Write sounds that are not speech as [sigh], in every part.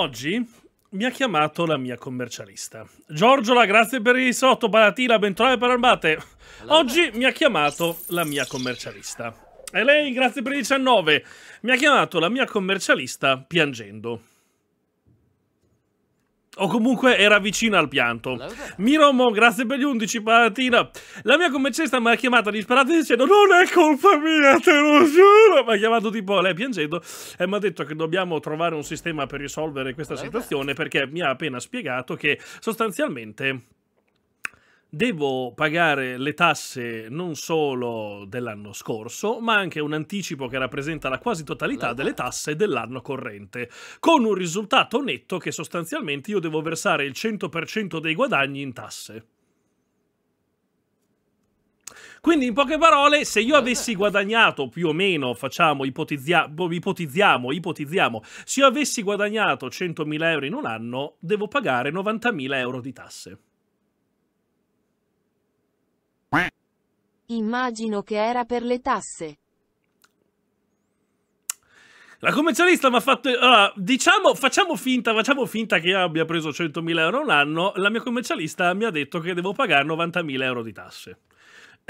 Oggi mi ha chiamato la mia commercialista. Giorgiola, grazie per il risotto, Baratina, bentrovati per Arbate. Oggi mi ha chiamato la mia commercialista. E lei, grazie per il 19, mi ha chiamato la mia commercialista piangendo o comunque era vicina al pianto. Miromo, grazie per gli 11, Palatina. La mia commercialista mi ha chiamata disperata dicendo non è colpa mia, te lo giuro. Mi ha chiamato tipo lei piangendo e mi ha detto che dobbiamo trovare un sistema per risolvere questa situazione perché mi ha appena spiegato che sostanzialmente Devo pagare le tasse non solo dell'anno scorso, ma anche un anticipo che rappresenta la quasi totalità delle tasse dell'anno corrente, con un risultato netto che sostanzialmente io devo versare il 100% dei guadagni in tasse. Quindi, in poche parole, se io avessi guadagnato più o meno, facciamo, ipotizia ipotizziamo, ipotizziamo, se io avessi guadagnato 100.000 euro in un anno, devo pagare 90.000 euro di tasse. Immagino che era per le tasse. La commercialista mi ha fatto. Allora, diciamo, facciamo finta, facciamo finta che io abbia preso 100.000 euro un anno. La mia commercialista mi ha detto che devo pagare 90.000 euro di tasse.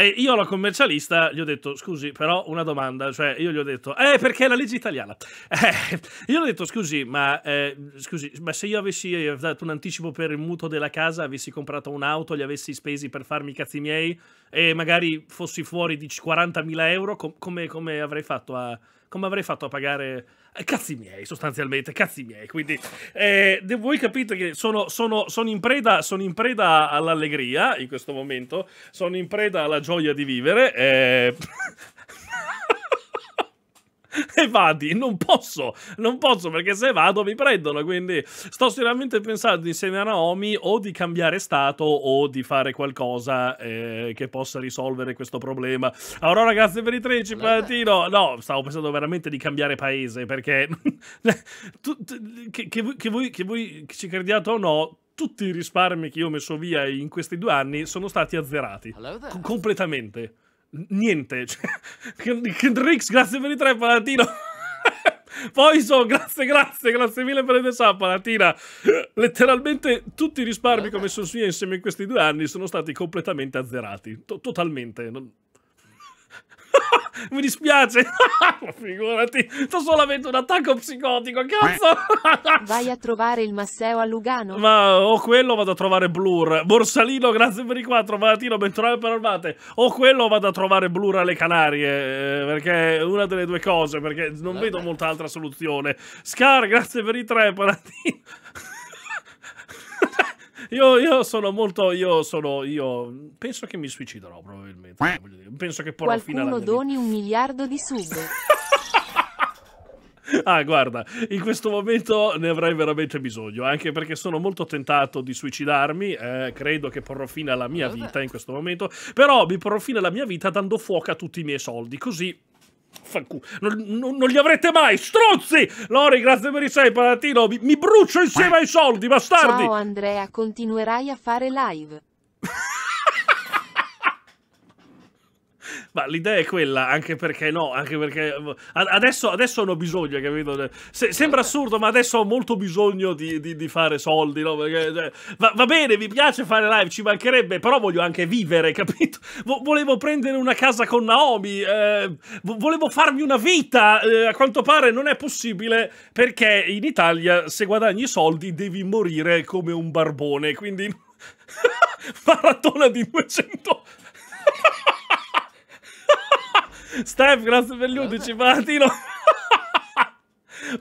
E io alla commercialista gli ho detto, scusi, però una domanda, cioè io gli ho detto, eh perché è la legge italiana. [laughs] Eh, io gli ho detto, scusi ma, eh, scusi, ma se io avessi eh, dato un anticipo per il mutuo della casa, avessi comprato un'auto, li avessi spesi per farmi i cazzi miei e magari fossi fuori di 40.000 euro, com come, come avrei fatto a come avrei fatto a pagare eh, cazzi miei sostanzialmente, cazzi miei, quindi eh, voi capite che sono, sono, sono, in preda, sono, in preda, all'allegria in questo momento, sono in preda alla gioia di vivere, eh, [laughs] [laughs] evadi, non posso, non posso perché se vado mi prendono, quindi sto seriamente pensando insieme a Naomi o di cambiare stato o di fare qualcosa eh, che possa risolvere questo problema. Aurora, grazie per i 13, Platino. No, stavo pensando veramente di cambiare paese perché [laughs] tu, tu, che, che, voi, che, voi, che voi ci crediate o no, tutti i risparmi che io ho messo via in questi due anni sono stati azzerati. completamente niente. [laughs] Cioè, Rix, grazie per i tre, Palatino. [laughs] Poison, grazie, grazie, grazie mille per il sub, Palatina. Letteralmente tutti i risparmi che ho messo su insieme in questi due anni sono stati completamente azzerati. To totalmente. Non mi dispiace. [laughs] Figurati, sto solamente un attacco psicotico, cazzo. [laughs] Vai a trovare il Masseo a Lugano. Ma o quello vado a trovare Blur. Borsalino, grazie per i quattro. Malatino, bentornato per Armate. O quello vado a trovare Blur alle Canarie. Eh, perché è una delle due cose, perché non Vabbè. vedo molta altra soluzione. Scar, grazie per i tre. Palatino. Io, io, sono molto. Io sono. Io penso che mi suiciderò probabilmente. Penso che porrò fine alla mia doni un miliardo di sub. [laughs] Ah, guarda, in questo momento ne avrei veramente bisogno, anche perché sono molto tentato di suicidarmi, eh, credo che porrò fine alla mia vita in questo momento, però mi porrò fine alla mia vita dando fuoco a tutti i miei soldi, così non, non, non, li avrete mai, strozzi! Lori, grazie per i sei, Palatino. Mi, mi brucio insieme ai soldi, bastardi! Ciao Andrea, continuerai a fare live. [laughs] Ma l'idea è quella, anche perché no, anche perché adesso, adesso hanno bisogno, capito? Cioè, se, sembra assurdo, ma adesso ho molto bisogno di, di, di fare soldi, no? Perché, cioè, va, va, bene, mi piace fare live, ci mancherebbe, però voglio anche vivere, [laughs] capito? Vo volevo prendere una casa con Naomi, eh, vo volevo farmi una vita, eh, a quanto pare non è possibile perché in Italia se guadagni soldi devi morire come un barbone, quindi... [laughs] Maratona di 200 Steph, grazie per gli 11, Valentino.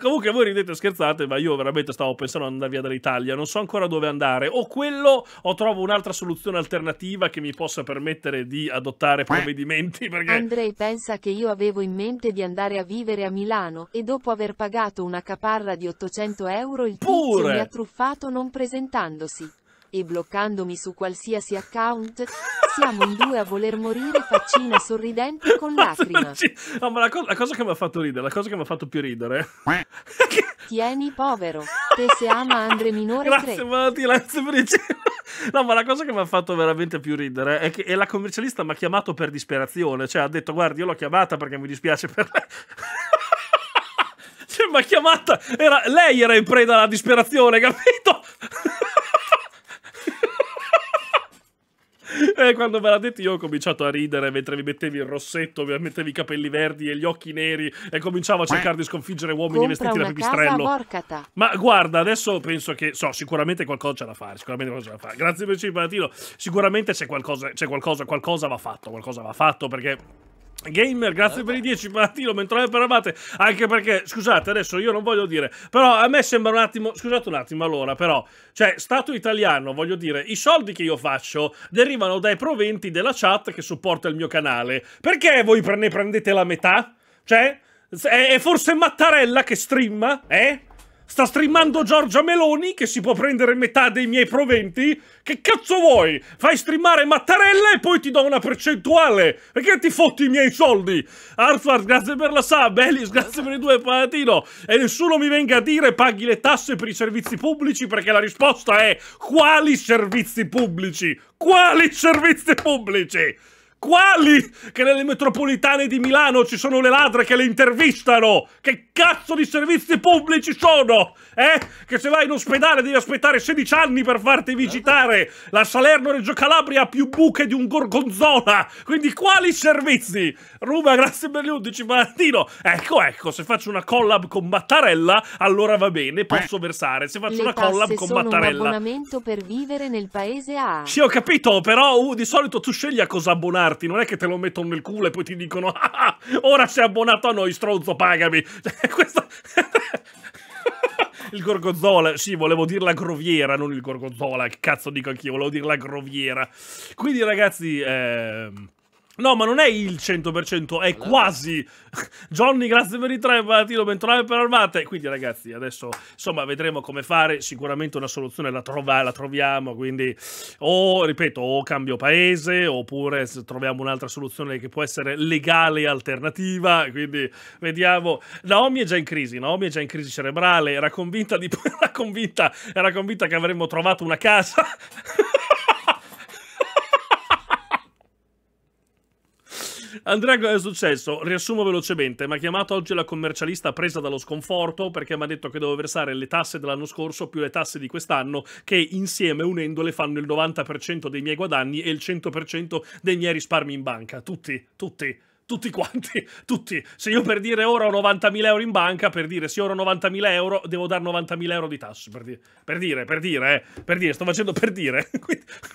Comunque voi ridete e scherzate, ma io veramente stavo pensando ad andare via dall'Italia, non so ancora dove andare. O quello o trovo un'altra soluzione alternativa che mi possa permettere di adottare provvedimenti. Perché... Andrei pensa che io avevo in mente di andare a vivere a Milano e dopo aver pagato una caparra di 800 euro il Pure. tizio mi ha truffato non presentandosi e bloccandomi su qualsiasi account, siamo in due a voler morire faccina sorridente con lacrima. No, ma la, co- la cosa che mi ha fatto ridere, la cosa che mi ha fatto più ridere. Tieni povero, te se ama Andre Minore grazie, 3. Ma, ti, grazie per il No, ma la cosa che mi ha fatto veramente più ridere è che la commercialista mi ha chiamato per disperazione, cioè ha detto guardi io l'ho chiamata perché mi dispiace per lei. [laughs] cioè mi ha chiamata, era... lei era in preda alla disperazione, capito? [laughs] E quando me l'ha detto io ho cominciato a ridere mentre mi mettevi il rossetto, mi mettevi i capelli verdi e gli occhi neri e cominciavo a cercare di sconfiggere uomini Compra vestiti da pipistrello. Ma guarda, adesso penso che so, sicuramente qualcosa c'è da fare, sicuramente qualcosa c'è da fare. Grazie per il cibo, Sicuramente c'è qualcosa, c'è qualcosa, qualcosa va fatto, qualcosa va fatto perché Gamer, grazie per i 10 paratino, mentrone per abate, anche perché, scusate, adesso io non voglio dire, però a me sembra un attimo, scusate un attimo allora, però, cioè, Stato italiano, voglio dire, i soldi che io faccio derivano dai proventi della chat che supporta il mio canale, perché voi ne prendete la metà? Cioè, è forse Mattarella che streama, eh? Sta streamando Giorgia Meloni, che si può prendere metà dei miei proventi? Che cazzo vuoi? Fai streamare Mattarella e poi ti do una percentuale! Perché ti fotti i miei soldi? Arthur, grazie per la sub, Elis, grazie per i due patatino! E nessuno mi venga a dire paghi le tasse per i servizi pubblici, perché la risposta è quali servizi pubblici? Quali servizi pubblici? Quali? Che nelle metropolitane di Milano ci sono le ladre che le intervistano! Che cazzo di servizi pubblici sono? Eh? Che se vai in ospedale devi aspettare 16 anni per farti visitare! La Salerno-Reggio Calabria ha più buche di un gorgonzola! Quindi quali servizi? Ruba, grazie per gli 11 Martino. Ecco, ecco, se faccio una collab con Mattarella, allora va bene, posso eh. versare. Se faccio le una collab con Mattarella... un abbonamento per vivere nel paese A. Sì, ho capito, però uh, di solito tu scegli a cosa abbonare abbonarti, non è che te lo mettono nel culo e poi ti dicono ah, ah, ah ora sei abbonato a noi, stronzo, pagami. [laughs] Cioè, Questo... [laughs] il gorgonzola, sì, volevo dire la groviera, non il gorgonzola, che cazzo dico anch'io, volevo dire la groviera. Quindi ragazzi... Eh... No, ma non è il 100%, è allora. quasi. Johnny, grazie per i tre, Valentino, bentornato per armate. Quindi, ragazzi, adesso, insomma, vedremo come fare. Sicuramente una soluzione la, trova, la troviamo, quindi o, ripeto, o cambio paese, oppure troviamo un'altra soluzione che può essere legale e alternativa. Quindi, vediamo. Naomi è già in crisi, Naomi è già in crisi cerebrale, era convinta, di, [laughs] era convinta, era convinta che avremmo trovato una casa. Andrea, cosa è successo? Riassumo velocemente. Mi ha chiamato oggi la commercialista presa dallo sconforto perché mi ha detto che devo versare le tasse dell'anno scorso più le tasse di quest'anno, che insieme, unendole, fanno il 90% dei miei guadagni e il 100% dei miei risparmi in banca. Tutti, tutti tutti quanti, [laughs] tutti. Se io per dire ora ho 90.000 euro in banca, per dire se ora ho 90.000 euro, devo dare 90.000 euro di tasse, per, dire, per dire, per dire, eh, per dire, sto facendo per dire. [laughs]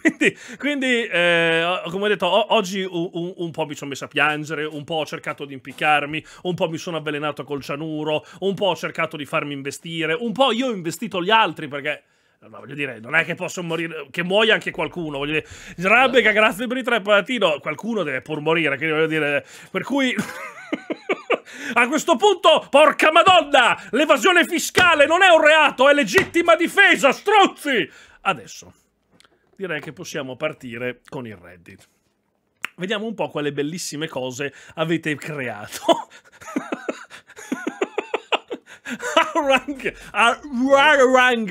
quindi, quindi, eh, come ho detto, oggi un, un, po' mi sono messo a piangere, un po' ho cercato di impiccarmi, un po' mi sono avvelenato col cianuro, un po' ho cercato di farmi investire, un po' io ho investito gli altri perché eh, ma voglio dire, non è che posso morire, che muoia anche qualcuno. Voglio dire, Srabega, certo. grazie per i tre patatino. Qualcuno deve pur morire, quindi voglio dire, per cui. [laughs] A questo punto, porca madonna, l'evasione fiscale non è un reato, è legittima difesa, strozzi! Adesso, direi che possiamo partire con il Reddit. Vediamo un po' quale bellissime cose avete creato. [laughs] Arang, Arang,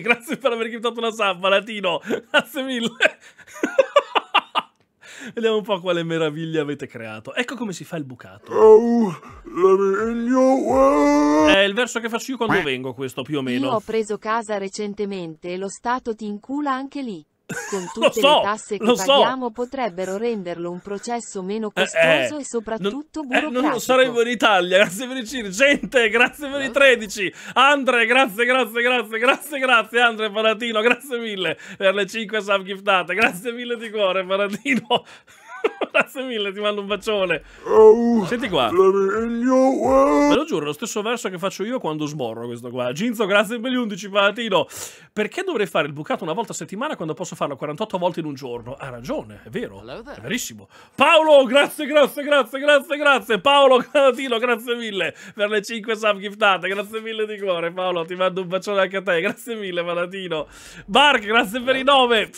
grazie per aver giftato una samba, Latino, grazie mille. [laughs] Vediamo un po' quale meraviglia avete creato. Ecco come si fa il bucato. Eh. È il verso che faccio io quando vengo questo, più o meno. Io ho preso casa recentemente e lo Stato ti incula anche lì. Con [laughs] tutte so, le tasse che paghiamo so. potrebbero renderlo un processo meno eh, eh, costoso eh, e soprattutto non, burocratico. Eh, non saremmo in Italia, grazie per i ciri. Gente, grazie per i 13. Andre, grazie, grazie, grazie, grazie, grazie. Andre Paratino, grazie mille per le 5 sub giftate. Grazie mille di cuore, Paratino. [laughs] Grazie mille, ti mando un bacione. Oh, Senti qua. Eh. Ve lo giuro, è lo stesso verso che faccio io quando sborro questo qua. Ginzo, grazie per gli 11 palatino. Perché dovrei fare il bucato una volta a settimana quando posso farlo 48 volte in un giorno? Ha ragione, è vero. È verissimo. Paolo, grazie, grazie, grazie, grazie, grazie. Paolo Calatino, grazie mille per le 5 sub giftate. Grazie mille di cuore, Paolo. Ti mando un bacione anche a te. Grazie mille, Palatino. Bark, grazie per i 9.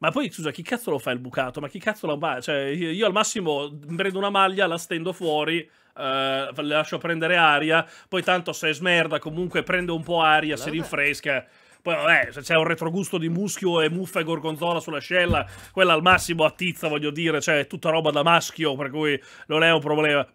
Ma poi, scusa, chi cazzo lo fa il bucato? Ma chi cazzo lo fa? Cioè, io al massimo prendo una maglia, la stendo fuori, eh, lascio prendere aria, poi tanto se smerda comunque prende un po' aria, allora. si rinfresca. Poi vabbè, se c'è un retrogusto di muschio e muffa e gorgonzola sulla scella, quella al massimo attizza, voglio dire, cioè è tutta roba da maschio, per cui non è un problema.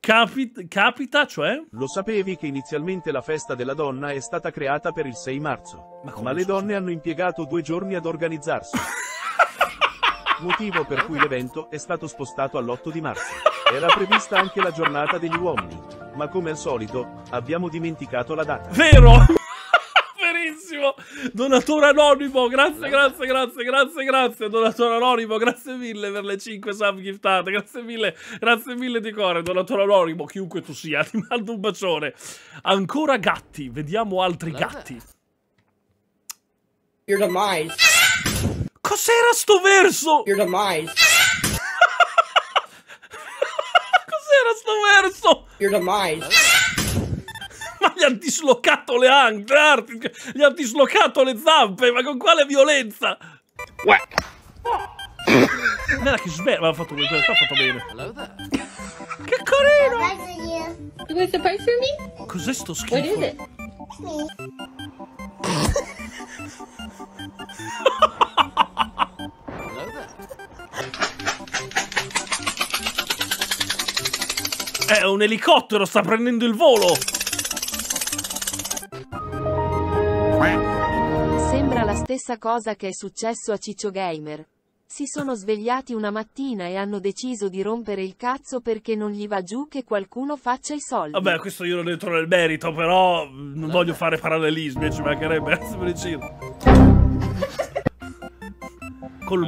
Capit capita, cioè? Lo sapevi che inizialmente la festa della donna è stata creata per il 6 marzo, ma, ma le donne hanno impiegato due giorni ad organizzarsi. [laughs] Motivo per cui l'evento è stato spostato all'8 di marzo. Era prevista anche la giornata degli uomini, ma come al solito abbiamo dimenticato la data. Vero? grandissimo donatore anonimo. Grazie, grazie, grazie, grazie, grazie, donatore anonimo. Grazie mille per le 5 sub giftate. Grazie mille, grazie mille di cuore, donatore anonimo. Chiunque tu sia, [laughs] ti mando un bacione. Ancora gatti, vediamo altri gatti. Your demise. Cos'era sto verso? Your demise. [laughs] Cos'era sto verso? Your demise ha dislocato le arti, gli ha dislocato le zampe, ma con quale violenza? Uè. Non che sbella, ma l'ha fatto, fatto bene. Che carino! Cos'è sto schifo? What [laughs] È un elicottero, sta prendendo il volo! Eh? Sembra la stessa cosa che è successo a Ciccio Gamer. Si sono svegliati una mattina e hanno deciso di rompere il cazzo perché non gli va giù che qualcuno faccia i soldi. Vabbè, questo io non entro nel merito, però non voglio fare parallelismi, ci mancherebbe, [laughs] per il col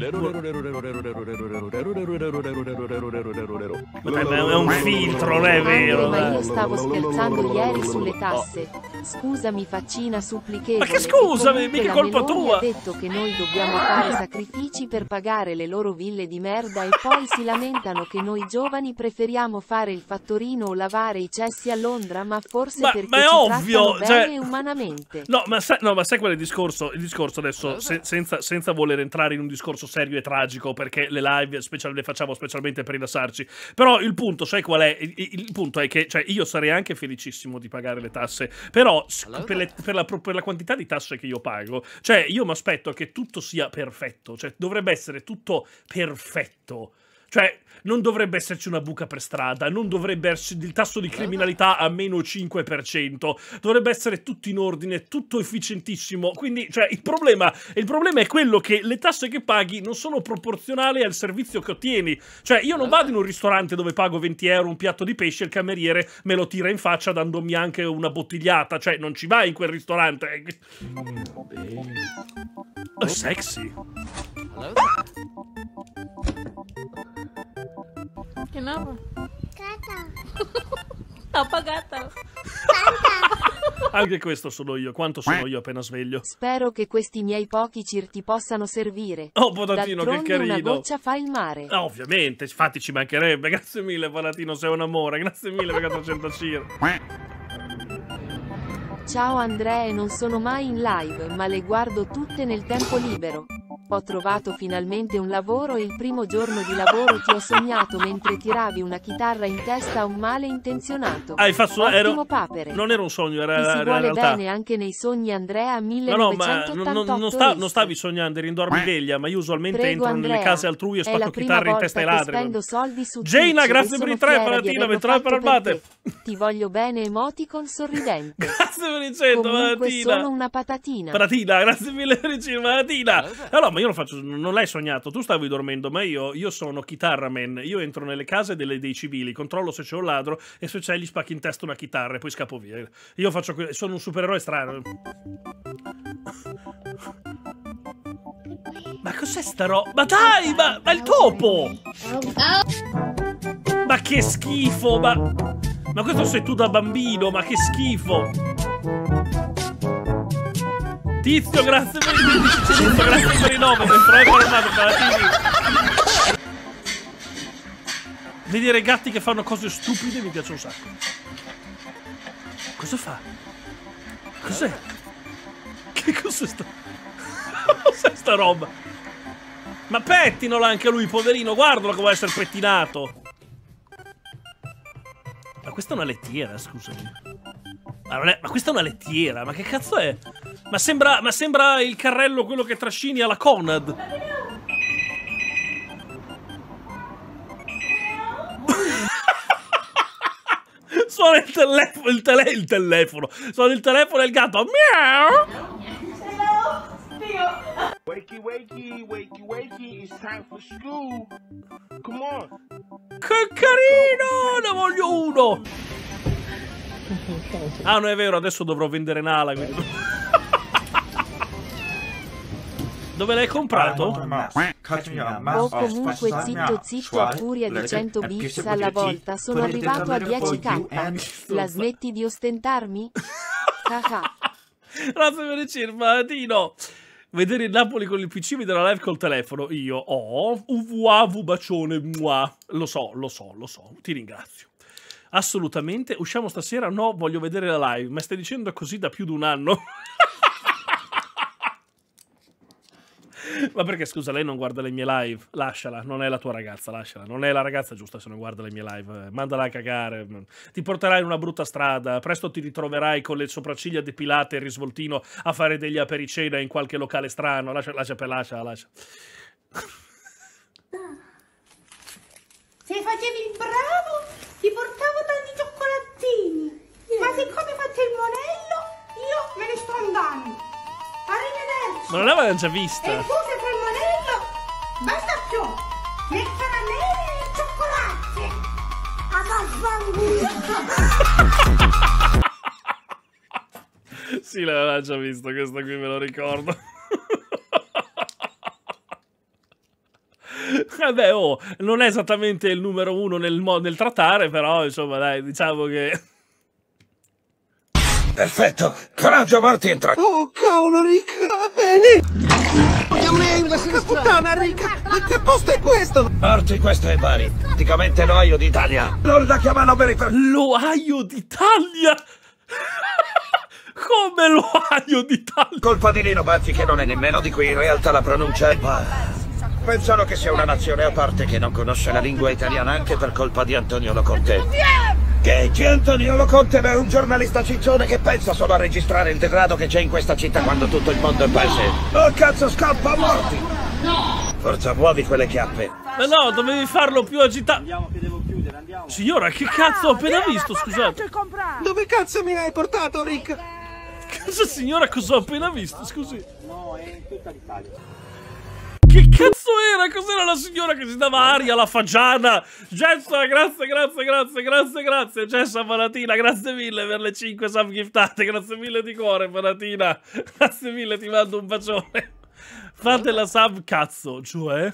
Vabbè, è un filtro, non è vero. Ma io stavo scherzando ieri sulle tasse. Scusami, faccina supplichevole. Ma che scusami, mica colpa tua. ha detto che noi dobbiamo fare sacrifici per pagare le loro ville di merda e poi si lamentano che noi giovani preferiamo fare il fattorino o lavare i cessi a Londra, ma forse ma, perché ma è ovvio, cioè... umanamente. No, ma sai, no, ma sai qual è il discorso? Il discorso adesso se, senza, senza voler entrare in un discorso discorso serio e tragico perché le live special, le facciamo specialmente per rilassarci. Però il punto, sai qual è? Il, il punto è che cioè, io sarei anche felicissimo di pagare le tasse, però allora. per, le, per, la, per, la, quantità di tasse che io pago, cioè io mi aspetto che tutto sia perfetto, cioè dovrebbe essere tutto perfetto. Cioè, non dovrebbe esserci una buca per strada, non dovrebbe esserci il tasso di criminalità a meno 5%, dovrebbe essere tutto in ordine, tutto efficientissimo. Quindi, cioè, il problema, il problema, è quello che le tasse che paghi non sono proporzionali al servizio che ottieni. Cioè, io non vado in un ristorante dove pago 20 euro un piatto di pesce e il cameriere me lo tira in faccia dandomi anche una bottigliata. Cioè, non ci vai in quel ristorante. Mm, oh, sexy. Hello? Kenapa? Gatal. [laughs] Tapa gatal. Anche questo sono io, quanto sono io appena sveglio. Spero che questi miei pochi cir ti possano servire. Oh, Bonatino, che carino. una goccia fa il mare. Ah, ovviamente, infatti ci mancherebbe. Grazie mille, Bonatino, sei un amore. Grazie mille per 400 cir. Ciao Andrea, non sono mai in live, ma le guardo tutte nel tempo libero. Ho trovato finalmente un lavoro e il primo giorno di lavoro ti ho sognato mentre tiravi una chitarra in testa a un male intenzionato. Hai fatto Ottimo papere. Non era un sogno, era Ti si vuole realtà. bene anche nei sogni Andrea 1988. No, no, ma non, non, sta, non stavi sognando, eri in dormiveglia, ma io usualmente Prego, entro Andrea, nelle case altrui e spacco chitarre in testa ai ladri. spendo soldi su Jaina, grazie per i tre, Palatina, mi metrai per albate. Ti voglio bene emoticon sorridente. [laughs] grazie per i 100, Palatina. sono una patatina. Palatina, grazie mille per i 100, Palatina. Allora, ma io lo faccio, non l'hai sognato, tu stavi dormendo, ma io, io sono chitarra man, io entro nelle case delle, dei civili, controllo se c'è un ladro e se c'è gli spacchi in testa una chitarra e poi scappo via. Io faccio, sono un supereroe strano. Ma cos'è sta roba? Ma dai, ma, ma il topo! Ma che schifo, ma... Ma questo sei tu da bambino, ma che schifo! Tizio, grazie per il 15 Tizio, grazie per i 9 Mentre è fermato per la TV Vedere gatti che fanno cose stupide mi piace un sacco Cosa fa? Cos'è? Che cos'è sta... [laughs] cos'è sta roba? Ma pettinola anche lui, poverino Guardalo come vuole essere pettinato Ma questa è una lettiera, scusami ma, questa è una lettiera, ma che cazzo è? Ma sembra, ma sembra il carrello quello che trascini alla Conad. [laughs] Suona il telefono, il, tele, il telefono, suona il telefono e il gatto, miau! Wakey, wakey, wakey, wakey, it's time for school. Come on. Che carino, ne voglio uno! Ah, non è vero, adesso dovrò vendere Nala. Quindi... [laughs] Dove l'hai comprato? Oh, comunque zitto zitto a furia di 100 bits alla volta sono arrivato a 10k. La smetti di ostentarmi? Grazie [laughs] per il cirmatino. Vedere il Napoli con il PC, vedere la live col telefono. Io ho oh, UVAV bacione. Mua. Lo so, lo so, lo so. Ti ringrazio assolutamente. Usciamo stasera? No, voglio vedere la live. Ma stai dicendo così da più di un anno? Ma perché scusa, lei non guarda le mie live? Lasciala, non è la tua ragazza, lasciala. Non è la ragazza giusta se non guarda le mie live. Eh, mandala a cagare. Ti porterai in una brutta strada. Presto ti ritroverai con le sopracciglia depilate e risvoltino a fare degli apericena in qualche locale strano. Lascia, lascia per lascia, lascia. Ah. Se facevi il bravo ti portavo tanti cioccolattini Yeah. Ma siccome fate il monello, io me ne sto andando. Arrivederci. Ma non l'avevo già vista. E tu se fai il monello, basta più. Le caramelle e le cioccolato. A vaffanculo. [laughs] sì, l'aveva già visto, questo qui me lo ricordo. [laughs] beh, oh, non è esattamente il numero uno nel, nel trattare, però insomma, dai, diciamo che. Perfetto, coraggio, Marti entra. Oh, cavolo, Rick, va bene. Porca puttana, Rick, ma che posto è questo? Marti, questo è Bari, praticamente l'Ohio d'Italia. Loro la chiamano per i... L'Ohio d'Italia? [laughs] Come l'Ohio d'Italia? Colpa di Lino Baffi che non è nemmeno di qui, in realtà la pronuncia è... Bari pensano che sia una nazione a parte che non conosce la lingua italiana anche per colpa di Antoniolo Conte. Che c'è Antoniolo Conte è un giornalista ciccione che pensa solo a registrare il degrado che c'è in questa città quando tutto il mondo è paese. Oh cazzo scappa morti! Forza muovi quelle chiappe. Ma no, dovevi farlo più agitato. Andiamo che devo chiudere, andiamo. Signora, che cazzo ho appena visto, scusate. Dove cazzo mi hai portato, Rick? Cosa signora, cosa ho appena visto, scusi? No, è in tutta l'Italia che cazzo era? Cos'era la signora che si dava aria alla fagiana? Jessa, grazie, grazie, grazie, grazie, grazie. Jessa Fanatina, grazie mille per le 5 sub giftate. Grazie mille di cuore, Fanatina. Grazie mille, ti mando un bacione. Fate la sub, cazzo, cioè...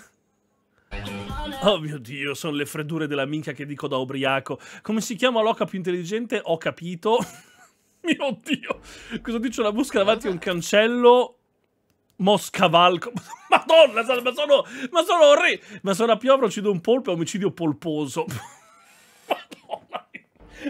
Oh mio dio, sono le freddure della minchia che dico da ubriaco. Come si chiama l'oca più intelligente? Ho capito. [laughs] mio dio. Cosa dice una busca davanti a un cancello? Moscavalco. [laughs] Madonna, ma sono, ma sono orribile. Ma sono a Piovra, uccido un polpo, è omicidio polposo. [laughs] Madonna.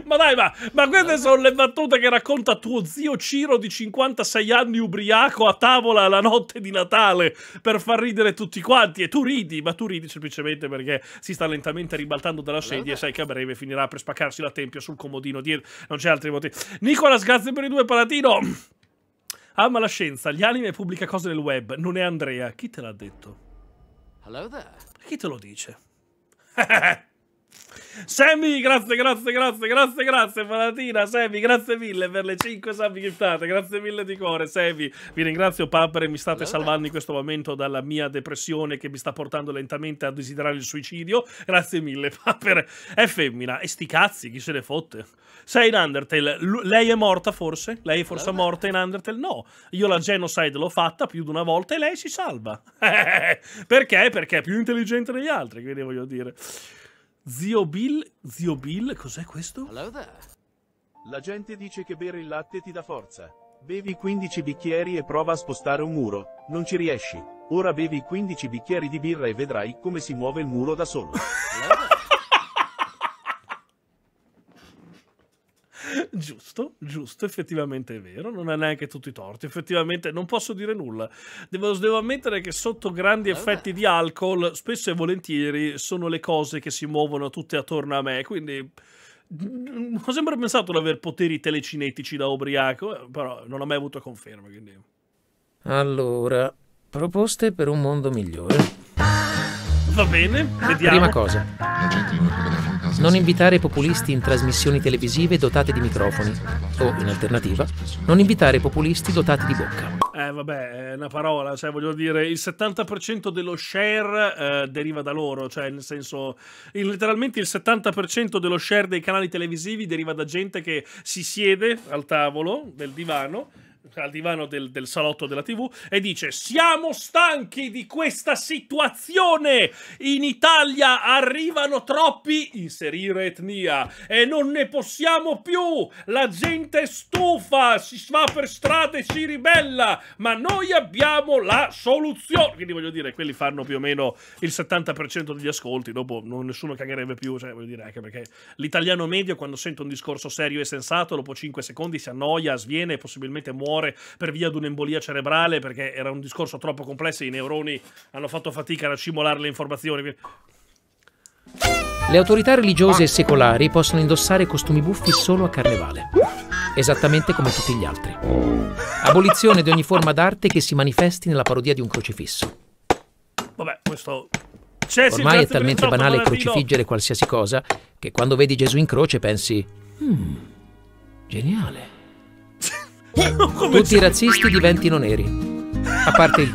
Ma dai, ma, ma queste sono le battute che racconta tuo zio Ciro di 56 anni ubriaco a tavola la notte di Natale per far ridere tutti quanti. E tu ridi, ma tu ridi semplicemente perché si sta lentamente ribaltando dalla sedia e sai che a breve finirà per spaccarsi la tempia sul comodino dietro. Non c'è altri motivi. Nicolas, grazie per i due palatino. [clears throat] Ama la scienza, gli anime e pubblica cose nel web. Non è Andrea. Chi te l'ha detto? Chi te lo dice? [laughs] Semi, grazie, grazie, grazie, grazie, grazie, Valentina, Semi, grazie mille per le 5 sabbi giftate, grazie mille di cuore, Semi, vi ringrazio papere, mi state salvando in questo momento dalla mia depressione che mi sta portando lentamente a desiderare il suicidio, grazie mille papere, è femmina, e sti cazzi, chi se ne fotte? Sei in Undertale, L lei è morta forse? Lei è forse morta in Undertale? No, io la genocide l'ho fatta più di una volta e lei si salva, [laughs] perché? Perché è più intelligente degli altri, quindi voglio dire... Zio Bill, zio Bill, cos'è questo? La gente dice che bere il latte ti dà forza. Bevi 15 bicchieri e prova a spostare un muro. Non ci riesci. Ora bevi 15 bicchieri di birra e vedrai come si muove il muro da solo. giusto, giusto, effettivamente è vero, non ha neanche tutti i torti, effettivamente non posso dire nulla. Devo, devo ammettere che sotto grandi effetti di alcol, spesso e volentieri, sono le cose che si muovono tutte attorno a me, quindi... Mm, ho sempre pensato di avere poteri telecinetici da ubriaco, eh, però non ho mai avuto conferma, quindi... Allora, proposte per un mondo migliore. Va bene, ah, vediamo. Prima cosa. La gente non invitare populisti in trasmissioni televisive dotate di microfoni o, in alternativa, non invitare populisti dotati di bocca. Eh vabbè, è una parola, cioè voglio dire, il 70% dello share eh, deriva da loro, cioè nel senso, il, letteralmente il 70% dello share dei canali televisivi deriva da gente che si siede al tavolo del divano al divano del, del, salotto della TV e dice: Siamo stanchi di questa situazione. In Italia arrivano troppi. Inserire etnia e non ne possiamo più. La gente è stufa, si va per strada e si ribella. Ma noi abbiamo la soluzione. Quindi, voglio dire, quelli fanno più o meno il 70% degli ascolti. Dopo non, nessuno cagherebbe più. Cioè, voglio dire, anche perché l'italiano medio, quando sente un discorso serio e sensato, dopo 5 secondi si annoia, sviene e possibilmente muore muore per via di un'embolia cerebrale perché era un discorso troppo complesso e i neuroni hanno fatto fatica a scivolare le informazioni. Le autorità religiose e secolari possono indossare costumi buffi solo a carnevale, esattamente come tutti gli altri. Abolizione di ogni forma d'arte che si manifesti nella parodia di un crocifisso. Vabbè, questo C'è, Ormai è certo, talmente certo, banale crocifiggere qualsiasi cosa che quando vedi Gesù in croce pensi: Hmm, geniale. Tutti i razzisti diventino neri. A parte il...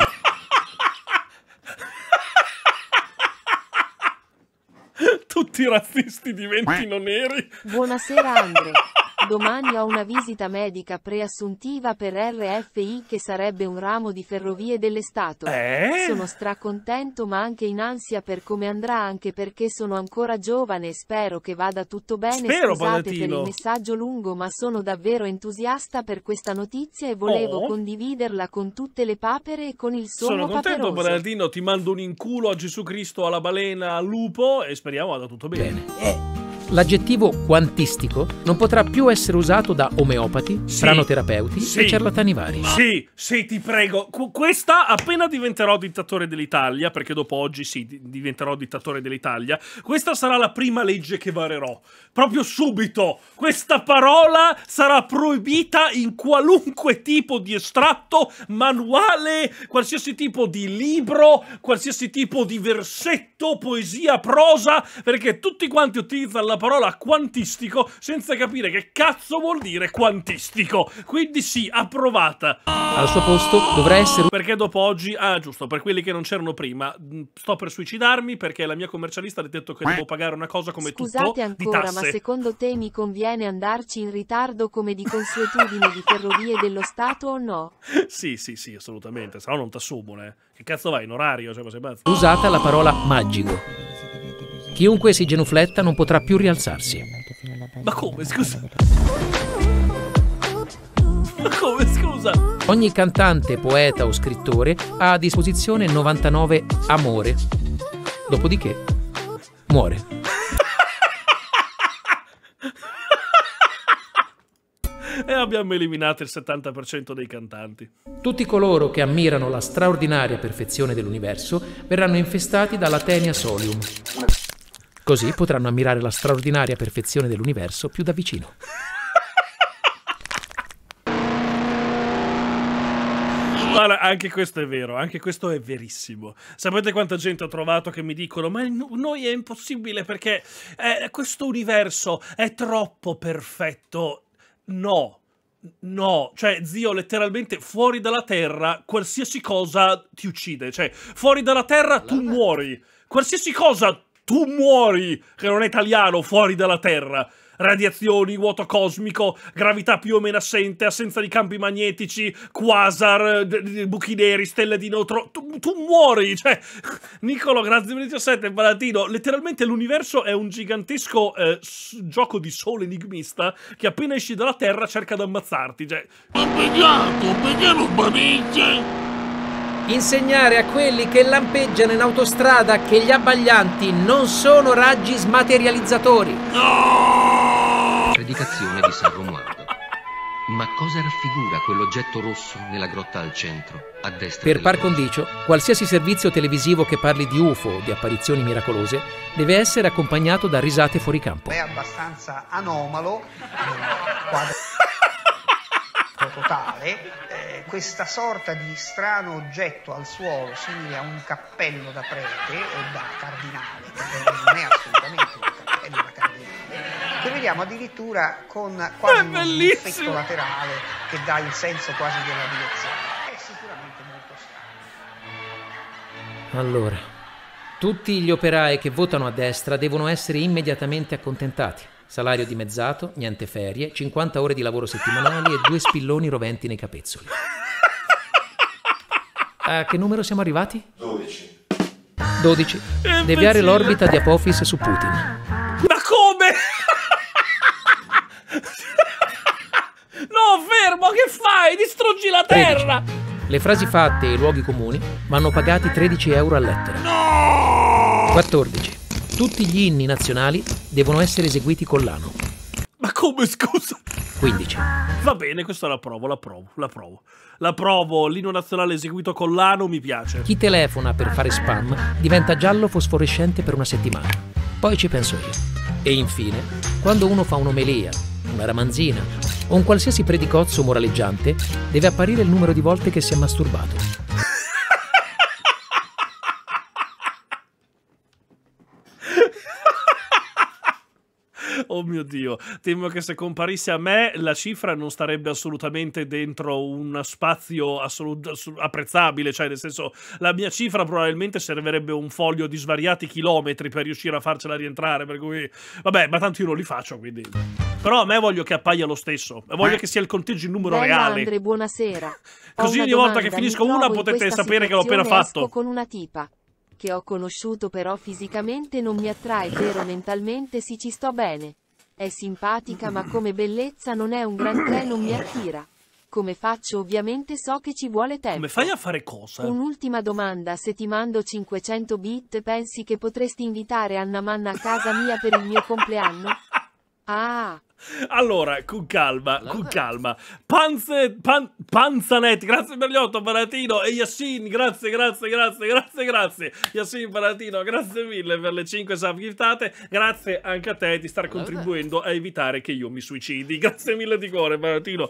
Tutti i razzisti diventino neri. Buonasera Andre. Domani ho una visita medica preassuntiva per RFI che sarebbe un ramo di ferrovie dell'Estato. Eh? Sono stracontento ma anche in ansia per come andrà anche perché sono ancora giovane e spero che vada tutto bene. Spero, Scusate patatino. per il messaggio lungo ma sono davvero entusiasta per questa notizia e volevo oh. condividerla con tutte le papere e con il sonno Sono contento paperoso. Bernardino, ti mando un inculo a Gesù Cristo, alla balena, al lupo e speriamo vada tutto bene. bene. Eh l'aggettivo quantistico non potrà più essere usato da omeopati, sì. pranoterapeuti sì. e ciarlatani vari. Sì, sì, ti prego. Qu questa, appena diventerò dittatore dell'Italia, perché dopo oggi sì, diventerò dittatore dell'Italia, questa sarà la prima legge che varerò. Proprio subito. Questa parola sarà proibita in qualunque tipo di estratto, manuale, qualsiasi tipo di libro, qualsiasi tipo di versetto, poesia, prosa, perché tutti quanti utilizzano la parola quantistico senza capire che cazzo vuol dire quantistico. Quindi sì, approvata. Al suo posto dovrà essere... Perché dopo oggi... Ah, giusto, per quelli che non c'erano prima, mm, sto per suicidarmi perché la mia commercialista ha detto che devo pagare una cosa come Scusate tutto ancora, ma secondo te mi conviene andarci in ritardo come di consuetudine di ferrovie dello Stato o no? [laughs] Sì, sì, sì, assolutamente, se no non t'assumo, eh. Che cazzo vai in orario? Cioè, sei Usata la parola magico. Chiunque si genufletta non potrà più rialzarsi. Ma come, scusa? Ma come, scusa? Ogni cantante, poeta o scrittore ha a disposizione 99 amore. Dopodiché muore. e abbiamo eliminato il 70% dei cantanti. Tutti coloro che ammirano la straordinaria perfezione dell'universo verranno infestati dalla Tenia Solium. Così potranno ammirare la straordinaria perfezione dell'universo più da vicino. Guarda, anche questo è vero, anche questo è verissimo. Sapete quanta gente ho trovato che mi dicono: Ma noi è impossibile perché eh, questo universo è troppo perfetto. No. No, cioè, zio, letteralmente fuori dalla Terra qualsiasi cosa ti uccide. Cioè, fuori dalla Terra tu muori. Qualsiasi cosa tu muori, che non è italiano, fuori dalla Terra. Radiazioni, vuoto cosmico, gravità più o meno assente, assenza di campi magnetici, quasar, buchi neri, stelle di neutro. Tu, tu muori! Cioè, [laughs] Nicolo, grazie per il 17, Palatino. Letteralmente l'universo è un gigantesco eh, gioco di sole enigmista che appena esci dalla Terra cerca di ammazzarti. Cioè... Ma piegato, perché non sparisce? insegnare a quelli che lampeggiano in autostrada che gli abbaglianti non sono raggi smaterializzatori. No! Predicazione di San Romualdo. Ma cosa raffigura quell'oggetto rosso nella grotta al centro, a destra? Per par condicio, qualsiasi servizio televisivo che parli di UFO o di apparizioni miracolose deve essere accompagnato da risate fuori campo. È abbastanza anomalo. [laughs] disastro totale, eh, questa sorta di strano oggetto al suolo simile a un cappello da prete o da cardinale, che non è assolutamente un cappello da cardinale, che vediamo addirittura con quasi ah, un effetto laterale che dà il senso quasi della direzione. È sicuramente molto strano. Allora, tutti gli operai che votano a destra devono essere immediatamente accontentati salario dimezzato, niente ferie, 50 ore di lavoro settimanali e due spilloni roventi nei capezzoli. A che numero siamo arrivati? 12. 12. Deviare l'orbita di Apophis su Putin. Ma come? no, fermo, che fai? Distruggi la terra! 13. Le frasi fatte e i luoghi comuni vanno pagati 13 euro a lettera. No! 14. Tutti gli inni nazionali devono essere eseguiti con l'ano. Ma come scusa? 15. Va bene, questa la provo, la provo, la provo. La provo, l'inno nazionale eseguito con l'ano mi piace. Chi telefona per fare spam diventa giallo fosforescente per una settimana. Poi ci penso io. E infine, quando uno fa un'omelia, una ramanzina o un qualsiasi predicozzo moraleggiante, deve apparire il numero di volte che si è masturbato. [laughs] oh mio Dio, temo che se comparisse a me la cifra non starebbe assolutamente dentro uno spazio apprezzabile, cioè nel senso la mia cifra probabilmente servirebbe un foglio di svariati chilometri per riuscire a farcela rientrare, per cui vabbè, ma tanto io non li faccio, quindi... Però a me voglio che appaia lo stesso, voglio eh. che sia il conteggio in numero Bella reale. Andre, buonasera. Così ogni volta che finisco una potete sapere che l'ho appena fatto. Con una tipa che ho conosciuto però fisicamente non mi attrae, vero mentalmente sì ci sto bene. È simpatica ma come bellezza non è un gran tre non mi attira. Come faccio ovviamente so che ci vuole tempo. Come fai a fare cosa? Un'ultima domanda, se ti mando 500 bit pensi che potresti invitare Anna Manna a casa mia per il mio compleanno? Ah. Allora, con calma, allora. con calma. Panze, pan, Panzanet, grazie per gli otto, Baratino. E Yashin, grazie, grazie, grazie, grazie, grazie. Yashin, Baratino, grazie mille per le 5 sub giftate. Grazie anche a te di star allora. contribuendo a evitare che io mi suicidi. [laughs] Grazie mille di cuore, Baratino.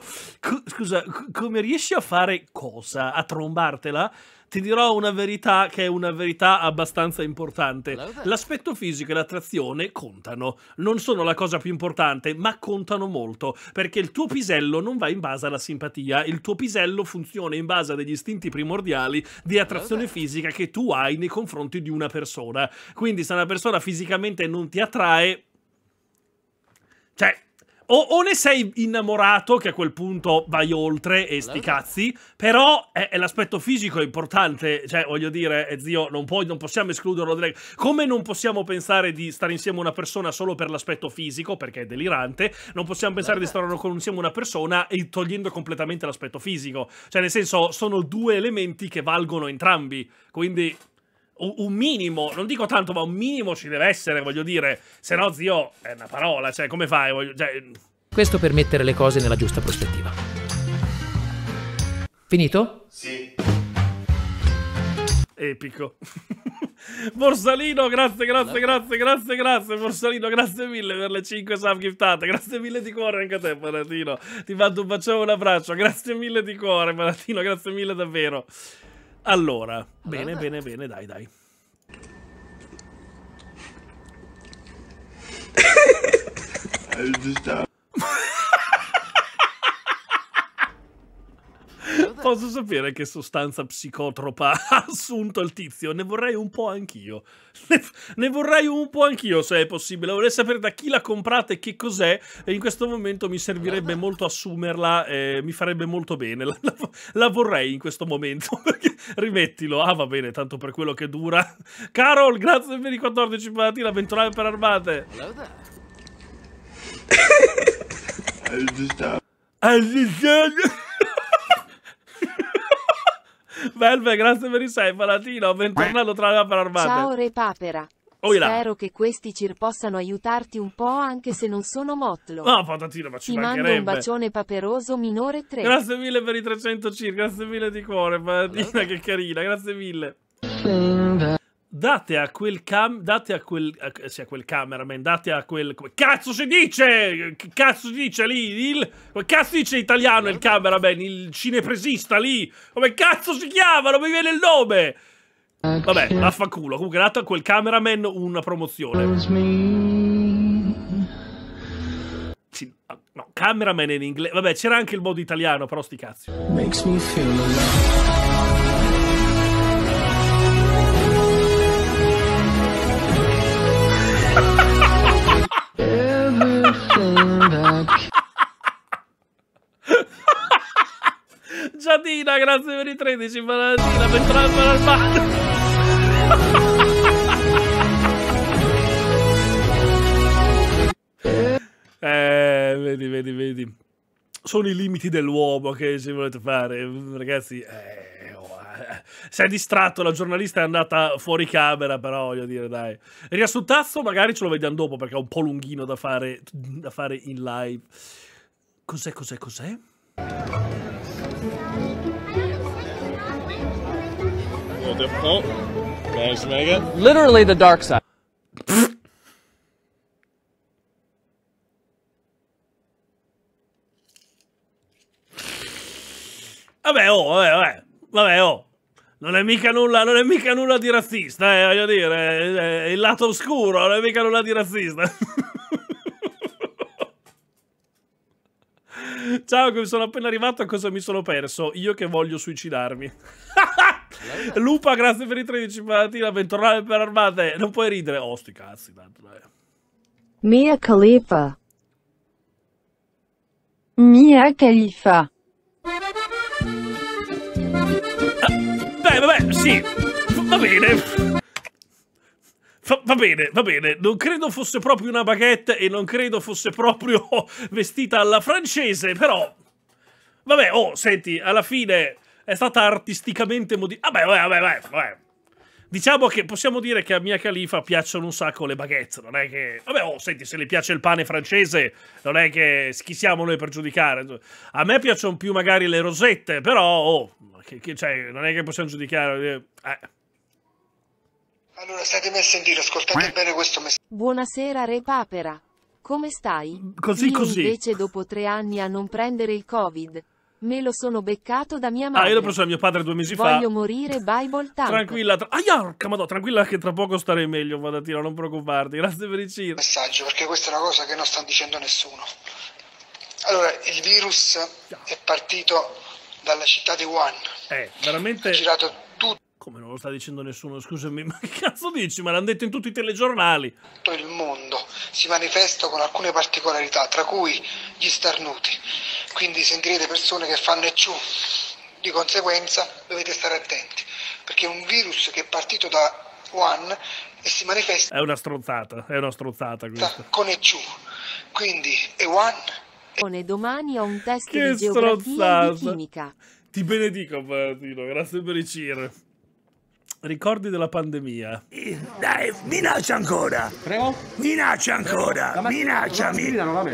scusa, come riesci a fare cosa? A trombartela? ti dirò una verità che è una verità abbastanza importante. L'aspetto fisico e l'attrazione contano. Non sono la cosa più importante, ma contano molto, perché il tuo pisello non va in base alla simpatia, il tuo pisello funziona in base agli istinti primordiali di attrazione fisica che tu hai nei confronti di una persona. Quindi se una persona fisicamente non ti attrae... Cioè, o, o, ne sei innamorato, che a quel punto vai oltre e sti cazzi, però è, è l'aspetto fisico è importante, cioè voglio dire, eh, zio, non, puoi, non possiamo escluderlo. Delle... Come non possiamo pensare di stare insieme a una persona solo per l'aspetto fisico, perché è delirante, non possiamo pensare di stare insieme a una persona e togliendo completamente l'aspetto fisico. Cioè nel senso, sono due elementi che valgono entrambi, quindi un, minimo, non dico tanto, ma un minimo ci deve essere, voglio dire, se no zio è una parola, cioè come fai? Voglio, cioè... Questo per mettere le cose nella giusta prospettiva. Finito? Sì. Epico. [laughs] Borsalino, grazie, grazie, grazie, grazie, grazie. Borsalino, grazie mille per le 5 sub giftate. Grazie mille di cuore anche a te, Palatino. Ti mando un bacione, un abbraccio. Grazie mille di cuore, Palatino. Grazie mille davvero. Allora, allora bene, dai. bene, bene, dai, dai. [laughs] Posso sapere che sostanza psicotropa [laughs] ha assunto il tizio? Ne vorrei un po' anch'io. Ne, vorrei un po' anch'io se è possibile. Vorrei sapere da chi l'ha comprata e che cos'è. E in questo momento mi servirebbe molto assumerla. Eh, mi farebbe molto bene. La, la, la vorrei in questo momento. [laughs] rimettilo. Ah, va bene, tanto per quello che dura. Carol, grazie per i 14 La Bentornati per armate. Hello there. I just, uh... [laughs] I just, uh... Velve, grazie per i sei, Palatino. Bentornato tra la opere armate. Ciao, Re Papera. Oilà. Oh, Spero che questi cir possano aiutarti un po' anche se non sono motlo. No, ah, patatino, ma ci Ti mando un bacione paperoso minore 3. Grazie mille per i 300 cir, grazie mille di cuore, patatina, che carina, grazie mille date a quel cam date a quel a, sì, a quel cameraman date a quel come cazzo si dice che cazzo si dice lì il cazzo dice italiano il cameraman il cinepresista lì come cazzo si chiama non mi viene il nome vabbè vaffanculo comunque date a quel cameraman una promozione sì, ah, no cameraman in inglese vabbè c'era anche il modo italiano però sti cazzi makes me feel Giadina, grazie per i 13, Valentina, per trappola al mare. [laughs] eh, vedi, vedi, vedi. Sono i limiti dell'uomo che ci volete fare, ragazzi, eh, oh, eh. si è distratto, la giornalista è andata fuori camera, però voglio dire, dai. Riassuntazzo magari ce lo vediamo dopo, perché è un po' lunghino da fare, da fare in live. Cos'è, cos'è, cos'è? A little difficult. Managed to make it. Literally the dark side. Vabbè, oh, vabbè, vabbè, vabbè, oh. Non è mica nulla, non è mica nulla di razzista, eh, voglio dire, è, eh, è eh, il lato oscuro, non è mica nulla di razzista. [laughs] Ciao, che sono appena arrivato. Cosa mi sono perso? Io che voglio suicidarmi. [laughs] Lupa, grazie per i 13 mattina. Bentornati per armate. Non puoi ridere. Oh, sti cazzi, tanto dai. Mia Khalifa. Mia Khalifa. Beh, ah, vabbè, sì. Va bene. Fa, va bene, va bene. Non credo fosse proprio una baguette e non credo fosse proprio [laughs] vestita alla francese, però... Vabbè, oh, senti, alla fine è stata artisticamente modificata. Vabbè, vabbè, vabbè, vabbè. Diciamo che possiamo dire che a Mia califa piacciono un sacco le baguette, non è che... Vabbè, oh, senti, se le piace il pane francese, non è che chi siamo noi per giudicare. A me piacciono più magari le rosette, però, oh, che, che, cioè, non è che possiamo giudicare... Eh. Allora, state a sentire, tiro, ascoltate eh? bene questo messaggio. Buonasera Re Papera. Come stai? Così Io così. invece dopo tre anni a non prendere il covid. Me lo sono beccato da mia madre. Ah, io l'ho preso da mio padre due mesi Voglio fa. Voglio morire, Bible tanto. Tranquilla, tra... ah, yarca, madò, tranquilla che tra poco starei meglio, Vadatino, non preoccuparti. [laughs] Grazie per il ciro. Messaggio, perché questa è una cosa che non sta dicendo nessuno. Allora, il virus è partito dalla città di Wuhan. Eh, veramente... Ha girato come non lo sta dicendo nessuno? Scusami, [laughs] ma che cazzo dici? Ma l'hanno detto in tutti i telegiornali. Tutto il mondo si manifesta con alcune particolarità, tra cui gli starnuti. Quindi sentirete persone che fanno e ecciù. Di conseguenza dovete stare attenti, perché è un virus che è partito da Wuhan e si manifesta... È una strozzata, è una strozzata questa. Con ecciù. Quindi è Wuhan... E... Domani ho un test che di geografia e di chimica. Ti benedico, Valentino, grazie per i cire. Ricordi della pandemia. Eh, dai, minaccia ancora. Prego? Minaccia ancora. Prego. Minacciami. Ah, non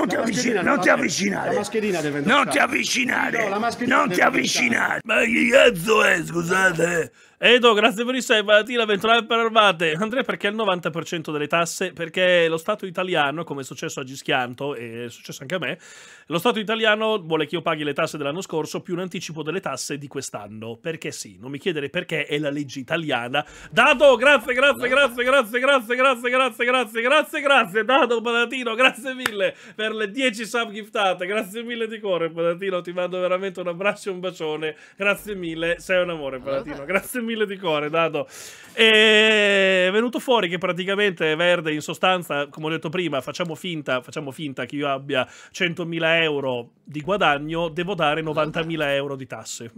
ti avvicinare. Non ti avvicinare. Non ti avvicinare. Non ti avvicinare. Ma chi cazzo è, scusate? Edo, grazie per i sei, Valentina, 29 per armate. Andrea, perché il 90% delle tasse? Perché lo Stato italiano, come è successo a Gischianto, e è successo anche a me, lo Stato italiano vuole che io paghi le tasse dell'anno scorso più un anticipo delle tasse di quest'anno. Perché sì, non mi chiedere perché è la legge italiana. Dado, grazie, grazie, grazie, grazie, grazie, grazie, grazie, grazie, grazie, grazie, Dado, Palatino, grazie mille per le 10 sub giftate. Grazie mille di cuore, Palatino, ti mando veramente un abbraccio e un bacione. Grazie mille, sei un amore, Palatino. Grazie mille mille di cuore, dato. E è venuto fuori che praticamente Verde, in sostanza, come ho detto prima, facciamo finta, facciamo finta che io abbia 100.000 euro di guadagno, devo dare 90.000 euro di tasse.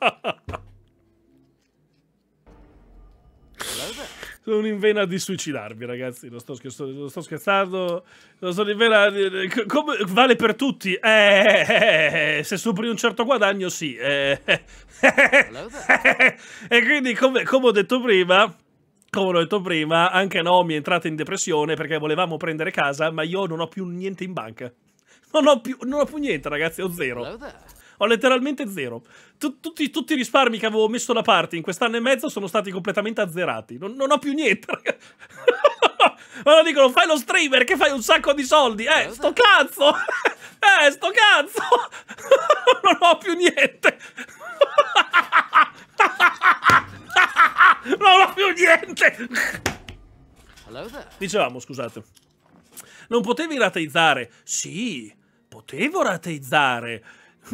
Ha [laughs] Sono in vena di suicidarmi, ragazzi. Non sto, scherzando. Non sto scherzando. Non sono in vena. Di... Come... Vale per tutti. Eh, eh, eh, se superi un certo guadagno, sì. Eh. [laughs] e quindi, come, come ho detto prima. Come l'ho detto prima, anche Naomi è entrata in depressione perché volevamo prendere casa, ma io non ho più niente in banca. Non ho più, non ho più niente, ragazzi, ho zero. Ho letteralmente zero. tutti, tutti, i risparmi che avevo messo da parte in quest'anno e mezzo sono stati completamente azzerati. Non, non ho più niente, ragazzi. Allora [laughs] dicono, fai lo streamer che fai un sacco di soldi. Eh, sto cazzo! [laughs] Eh, sto cazzo! [laughs] non ho più niente! non ho più niente! Dicevamo, scusate. Non potevi rateizzare? Sì, potevo rateizzare,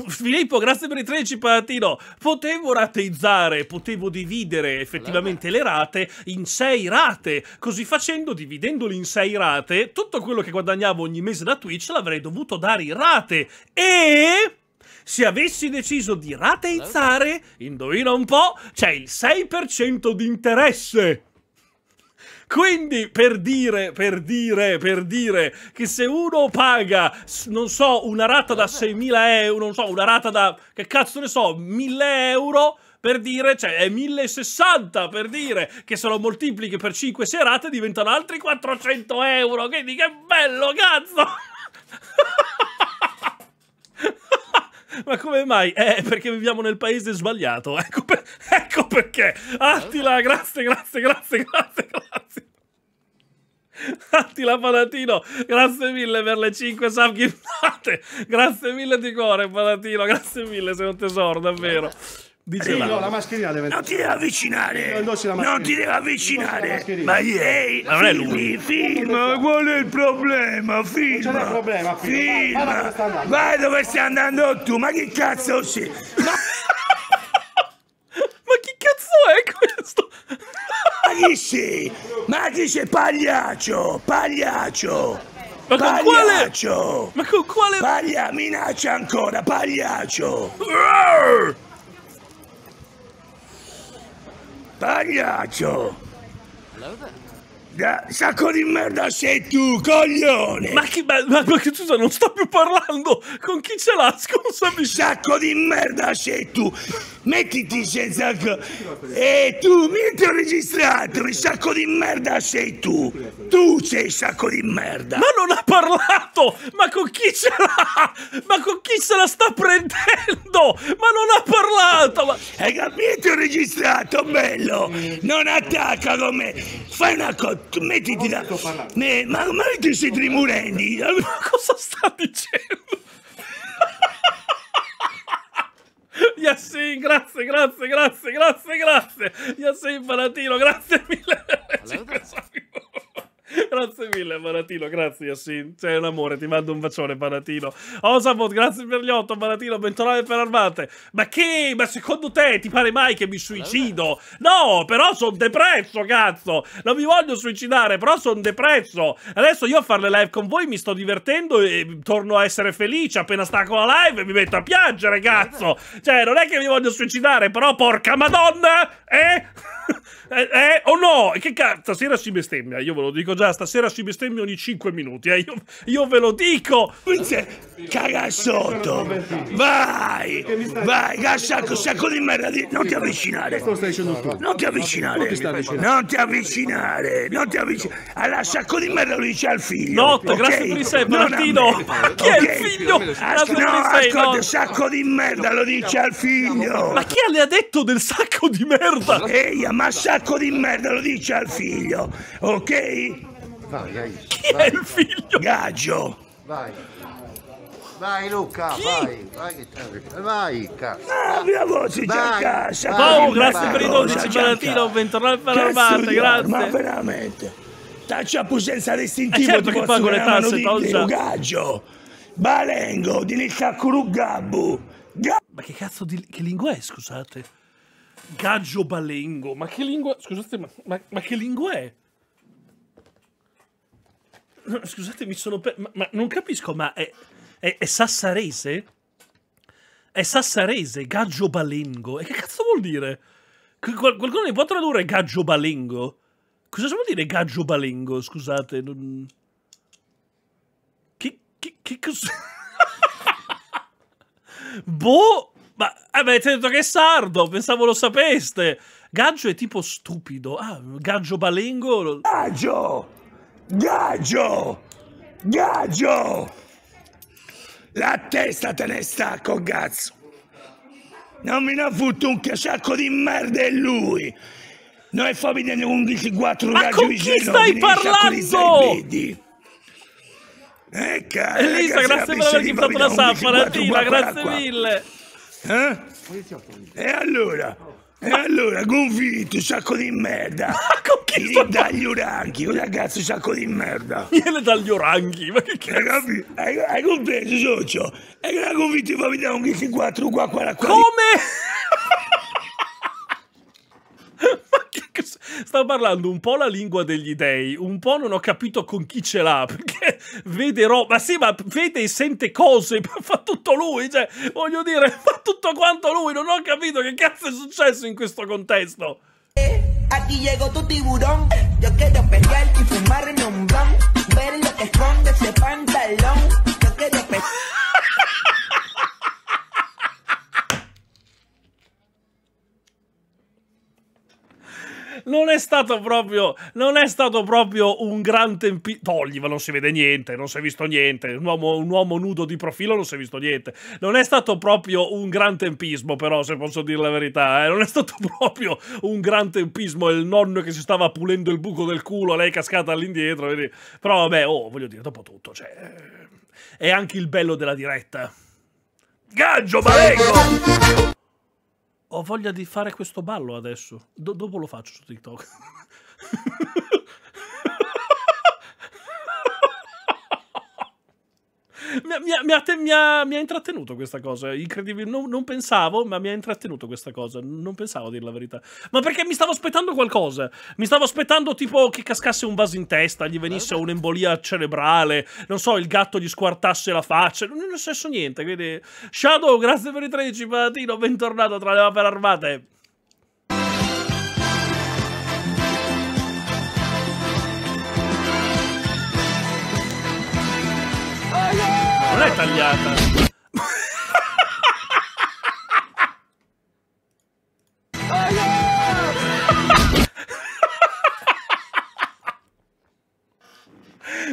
[laughs] Filippo, grazie per i 13 patatino. Potevo rateizzare, potevo dividere effettivamente le rate in 6 rate. Così facendo, dividendoli in 6 rate, tutto quello che guadagnavo ogni mese da Twitch l'avrei dovuto dare in rate. E... Se avessi deciso di rateizzare, indovina un po', c'è il 6% di interesse. Quindi per dire, per dire, per dire che se uno paga, non so, una rata da 6.000 euro, non so, una rata da, che cazzo ne so, 1.000 euro per dire, cioè è 1060 per dire, che se lo moltiplichi per 5 serate diventano altri 400 euro, quindi che bello cazzo! [laughs] Ma come mai? Eh, perché viviamo nel paese sbagliato. Ecco, per... [laughs] ecco perché. Attila, grazie, grazie, grazie, grazie, grazie. Attila Palatino, grazie mille per le 5 sub giftate. Grazie mille di cuore, Palatino. Grazie mille, sei un tesoro, davvero. Diceva, no, la mascherina deve... Non ti deve avvicinare! Non ti deve avvicinare! Ma ehi, ma non è lui! Ma qual è il problema? Filma! Non c'è problema, filma! filma. Vai dove stai andando tu! Ma che cazzo sei? Ma... [laughs] ma che cazzo è questo? ma chi sei? Ma chi sei? Pagliaccio! Pagliaccio! Ma con pagliaccio! quale? Ma con quale? Paglia, minaccia ancora, pagliaccio! Pagliaccio! Hello there. Da, sacco di merda sei tu, coglione! Ma che, ma, ma, ma che scusa, non sto più parlando! Con chi ce l'ha, scusami! Sacco di merda sei tu! Mettiti senza... E tu, mentre ho registrato, sacco di merda sei tu! Tu sei sacco di merda! Ma non ha parlato! Ma con chi ce l'ha? Ma con chi se la sta prendendo? Ma non ha parlato! Ma... Hai capito? Ho registrato, bello! Non attacca con me! Fai una cosa! mettiti là. Ne, ma, ma che sei Trimurendi? Cosa sta dicendo? Yassin, grazie, grazie, grazie, grazie, grazie. Yassin Palatino, grazie mille. [laughs] grazie mille, Baratino. Grazie, Yassin. Sei un amore. Ti mando un bacione, Baratino. Osabot, grazie per gli otto, Baratino. Bentornati per armate. Ma che? Ma secondo te ti pare mai che mi suicido? No, però sono depresso, cazzo. Non mi voglio suicidare, però sono depresso. Adesso io a fare le live con voi mi sto divertendo e torno a essere felice. Appena stacco la live mi metto a piangere, cazzo. Cioè, non è che mi voglio suicidare, però porca madonna. Eh? [laughs] eh, eh o oh no? Che cazzo? Stasera si bestemmia, io ve lo dico già scusa, stasera si bestemmia ogni 5 minuti, eh. io, io, ve lo dico! Caga sotto! Vai! Vai, sacco, sacco di merda! Di... Non ti avvicinare! Non ti avvicinare! Ah, non ti avvicinare! Non ti avvicinare! Allora, sacco di merda lo dice al figlio! Notte, okay? grazie per il sei, Martino! Chi è il figlio? As- no, ascolta, sacco di merda lo dice al figlio! Ma chi le ha detto del sacco di merda? Ehi, ma sacco di merda lo dice al figlio, ok? Vai, vai. Chi vai, è il figlio? Gaggio! Vai. Vai Luca, Chi? vai, vai che te... Vai, cazzo. Ah, voce, vai, caccia, vai, oh, grazie per i 12 Valentino, bentornato per parte, grazie. Ma veramente. Taccia pusenza distintiva eh certo che pago le tasse, Tozza. Gaggio. Balengo, di Nikakuru Gabbu. Ga ma che cazzo di che lingua è, scusate? Gaggio Balengo, ma che lingua, scusate, ma, ma, ma che lingua è? [clears throat] Scusate, mi sono per... ma, ma, non capisco, ma è, è, è sassarese? È sassarese, gaggio balengo. E che cazzo vuol dire? Qual qualcuno mi può tradurre gaggio balengo? Cosa vuol dire gaggio balengo? Scusate, non... Che, che, che cos'è? [laughs] boh! Ma avete detto che è sardo, pensavo lo sapeste. Gaggio è tipo stupido. Ah, gaggio balengo... Gaggio! Gaggio! Gaggio! La testa te ne sta, cazzo! Non mi ha fottuto un sacco di merda è lui! Noi fammi delle 11 4 Ma con chi stai parlando? Ecca, eh, Elisa, grazie per aver giftato la saffaratina, grazie mille! Eh? E allora? E allora, convinto, sacco di merda. [laughs] Ma con chi sta... dagli oranghi, un ragazzo sacco di merda. Gliele dagli oranghi, Ma che cazzo? Ragazzi, hai, hai compreso, socio? E che la gonfito fa dare un ghiffi 4 qua, qua, qua. Come? [laughs] sta parlando un po' la lingua degli dei, un po' non ho capito con chi ce l'ha, perché vede roba, sì, ma vede e sente cose, [laughs] fa tutto lui, cioè, voglio dire, fa tutto quanto lui, non ho capito che cazzo è successo in questo contesto. Aquí llegó tu tiburón, yo quiero pelear y fumarme un blon, ver lo que esconde ese pantalón. non è stato proprio, non è stato proprio un gran tempi... Togli, ma non si vede niente, non si è visto niente. Un uomo, un uomo nudo di profilo non si è visto niente. Non è stato proprio un gran tempismo, però, se posso dire la verità. Eh. Non è stato [laughs] proprio un gran tempismo. Il nonno che si stava pulendo il buco del culo, lei cascata all'indietro. Quindi... Però vabbè, oh, voglio dire, dopo tutto, cioè... È anche il bello della diretta. Gaggio Malengo! ho voglia di fare questo ballo adesso. Do- dopo lo faccio su TikTok. [laughs] mi, mi, mi, ha, mi, ha, mi, ha, intrattenuto questa cosa. Incredibile. Non, non, pensavo, ma mi ha intrattenuto questa cosa. Non pensavo a dire la verità. Ma perché mi stavo aspettando qualcosa? Mi stavo aspettando tipo che cascasse un vaso in testa, gli venisse un'embolia cerebrale, non so, il gatto gli squartasse la faccia. Non è successo niente. Quindi, Shadow, grazie per i 13, Palatino. Bentornato tra le opere armate. non è tagliata.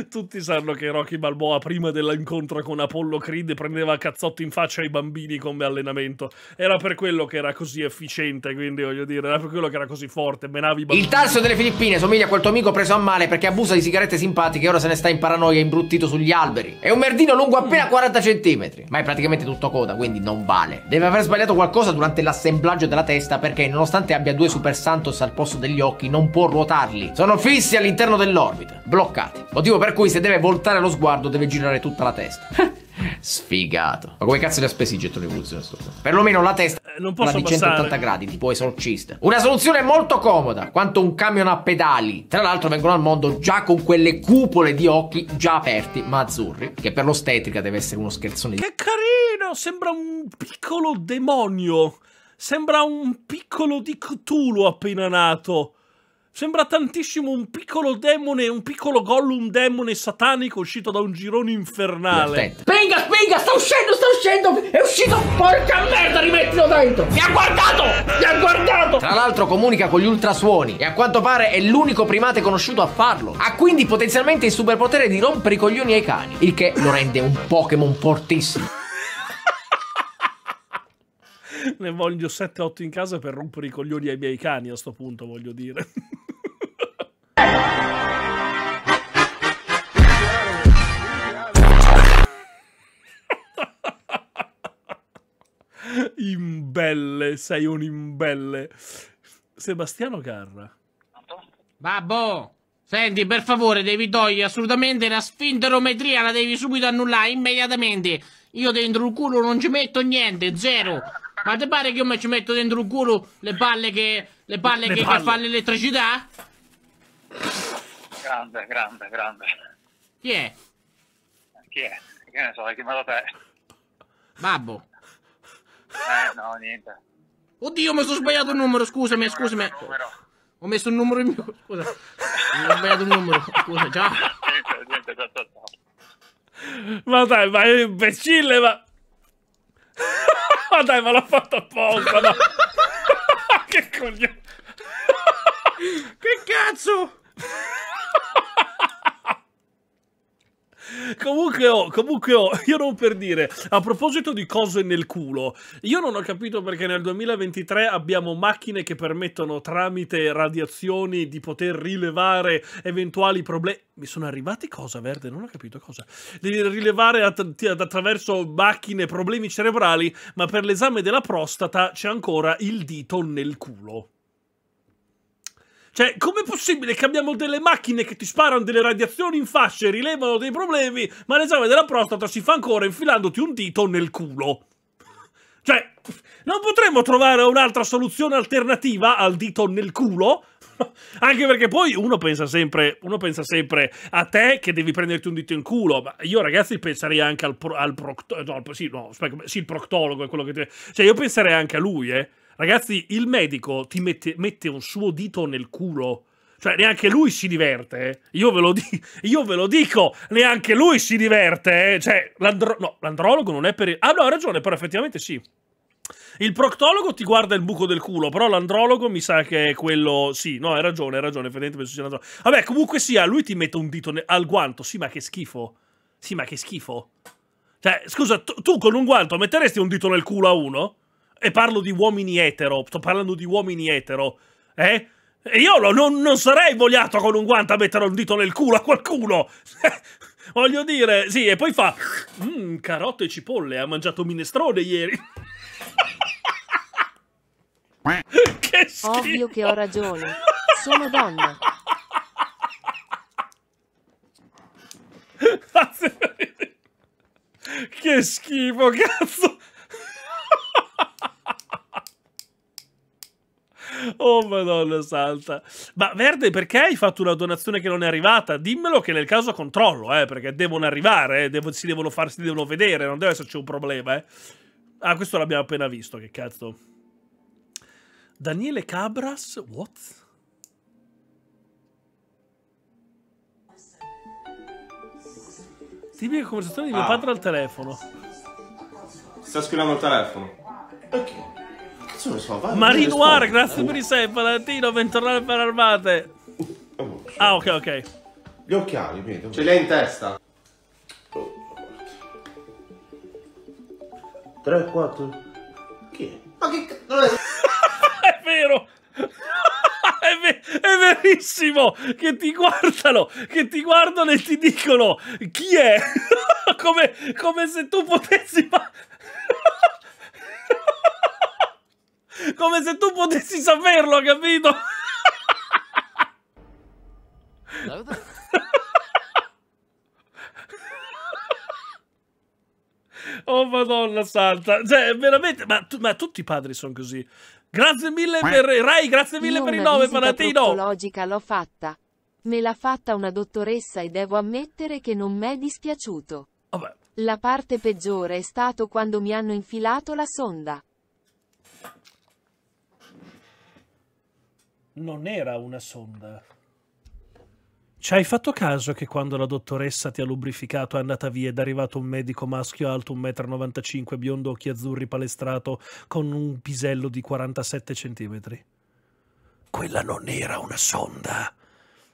Tutti sanno che Rocky Balboa prima dell'incontro con Apollo Creed prendeva cazzotti in faccia ai bambini come allenamento. Era per quello che era così efficiente, quindi voglio dire, era per quello che era così forte, menavi bambini. Il Tarso delle Filippine somiglia a quel tuo amico preso a male perché abusa di sigarette simpatiche e ora se ne sta in paranoia imbruttito sugli alberi. È un merdino lungo appena 40 cm, ma è praticamente tutto coda, quindi non vale. Deve aver sbagliato qualcosa durante l'assemblaggio della testa perché nonostante abbia due Super Santos al posto degli occhi non può ruotarli. Sono fissi all'interno dell'orbita, bloccati. Motivo per per cui se deve voltare lo sguardo deve girare tutta la testa. [laughs] Sfigato. Ma come cazzo li ha spesi i gettoni Woods? Perlomeno la testa eh, non posso di 180 passare. gradi, tipo esorcista. Una soluzione molto comoda, quanto un camion a pedali. Tra l'altro vengono al mondo già con quelle cupole di occhi già aperti, ma azzurri, che per l'ostetrica deve essere uno scherzone Che carino, sembra un piccolo demonio. Sembra un piccolo di Cthulhu appena nato. Sembra tantissimo un piccolo demone, un piccolo Gollum demone satanico uscito da un girone infernale. Venga, venga, sta uscendo, sta uscendo! È uscito! Porca merda, rimettilo dentro! Mi ha guardato! Mi ha guardato! Tra l'altro comunica con gli ultrasuoni e a quanto pare è l'unico primate conosciuto a farlo. Ha quindi potenzialmente il superpotere di rompere i coglioni ai cani, il che lo rende un Pokémon fortissimo ne voglio 7-8 in casa per rompere i coglioni ai miei cani a sto punto, voglio dire. imbelle, sei un imbelle. Sebastiano Carra. Babbo, senti, per favore, devi togliere assolutamente la sfinterometria, la devi subito annullare immediatamente. Io dentro il culo non ci metto niente, zero. Ma ti pare che io mi ci metto dentro un culo le palle che. le palle, le che, palle. che fa l'elettricità? Grande, grande, grande. Chi è? Chi è? Che ne so, hai chiamato te. Babbo. Eh, no, niente. Oddio, mi sono sbagliato il numero, scusami, scusami. Ho messo il numero in mio. Scusa. mi ho sbagliato il numero. Scusa, ciao. Niente, niente, ciao, ciao, ciao. Ma dai, ma è imbecille, ma. Ma dai, ma l'ho fatto apposta, no? [laughs] che coglione. che cazzo? [laughs] comunque, oh, comunque oh, io non per dire, a proposito di cose nel culo, io non ho capito perché nel 2023 abbiamo macchine che permettono tramite radiazioni di poter rilevare eventuali problemi. Mi sono arrivati cosa, Verde? Non ho capito cosa. Di rilevare att attraverso macchine problemi cerebrali, ma per l'esame della prostata c'è ancora il dito nel culo. Cioè, com'è possibile che abbiamo delle macchine che ti sparano delle radiazioni in fasce, rilevano dei problemi, ma l'esame della prostata si fa ancora infilandoti un dito nel culo? Cioè, non potremmo trovare un'altra soluzione alternativa al dito nel culo? [laughs] Anche perché poi uno pensa, sempre, uno pensa sempre a te che devi prenderti un dito in culo, ma io ragazzi penserei anche al, pro, al proctologo, no, sì, no, aspetta, sì, il proctologo è quello che ti... Cioè io penserei anche a lui, eh. Ragazzi, il medico ti mette, mette un suo dito nel culo. Cioè, neanche lui si diverte. Eh. Io ve lo, di io ve lo dico, neanche lui si diverte. Eh. Cioè, l'andrologo no, non è per... ah, no, ha ragione, però effettivamente sì. Il proctologo ti guarda il buco del culo, però l'andrologo mi sa che è quello... Sì, no, hai ragione, hai ragione, effettivamente penso sia l'andrologo. Vabbè, comunque sia, lui ti mette un dito al guanto. Sì, ma che schifo. Sì, ma che schifo. Cioè, scusa, tu con un guanto metteresti un dito nel culo a uno? e parlo di uomini etero, sto parlando di uomini etero, eh? E io lo, non, non, sarei vogliato con un guanto a mettere un dito nel culo a qualcuno! [laughs] Voglio dire, sì, e poi fa... Mmm, carote e cipolle, ha mangiato minestrone ieri! [laughs] che schifo! Ovvio che ho ragione, sono donna! [laughs] che schifo, cazzo! Oh madonna salta Ma Verde, perché hai fatto una donazione che non è arrivata? Dimmelo che nel caso controllo, eh, perché devono arrivare, eh, devo, si devono far, si devono vedere, non deve esserci un problema, eh. Ah, questo l'abbiamo appena visto, che cazzo. Daniele Cabras, what? Tipica conversazione di mio ah. padre al telefono. Sta scrivendo il telefono. Ok cazzo ne so, vai. Marinoir, grazie per i sei, Valentino, bentornato per armate. Oh, ah, ok, ok. Gli occhiali, Pietro. Ce li hai in testa. 3, 4. Chi è? Ma che cazzo? [laughs] è vero! [laughs] È, ver è, verissimo che ti guardano, che ti guardano e ti dicono chi è, [laughs] come, come se tu potessi fare... Come se tu potessi saperlo, capito? oh madonna santa, cioè veramente, ma, tu, ma tutti i padri sono così. Grazie mille per Rai, grazie mille Io per il nome, Panatino. logica l'ho fatta. Me l'ha fatta una dottoressa e devo ammettere che non mi è dispiaciuto. Vabbè. La parte peggiore è stato quando mi hanno infilato la sonda. non era una sonda. Ci hai fatto caso che quando la dottoressa ti ha lubrificato è andata via ed è arrivato un medico maschio alto 1,95 m, biondo, occhi azzurri, palestrato, con un pisello di 47 cm? Quella non era una sonda.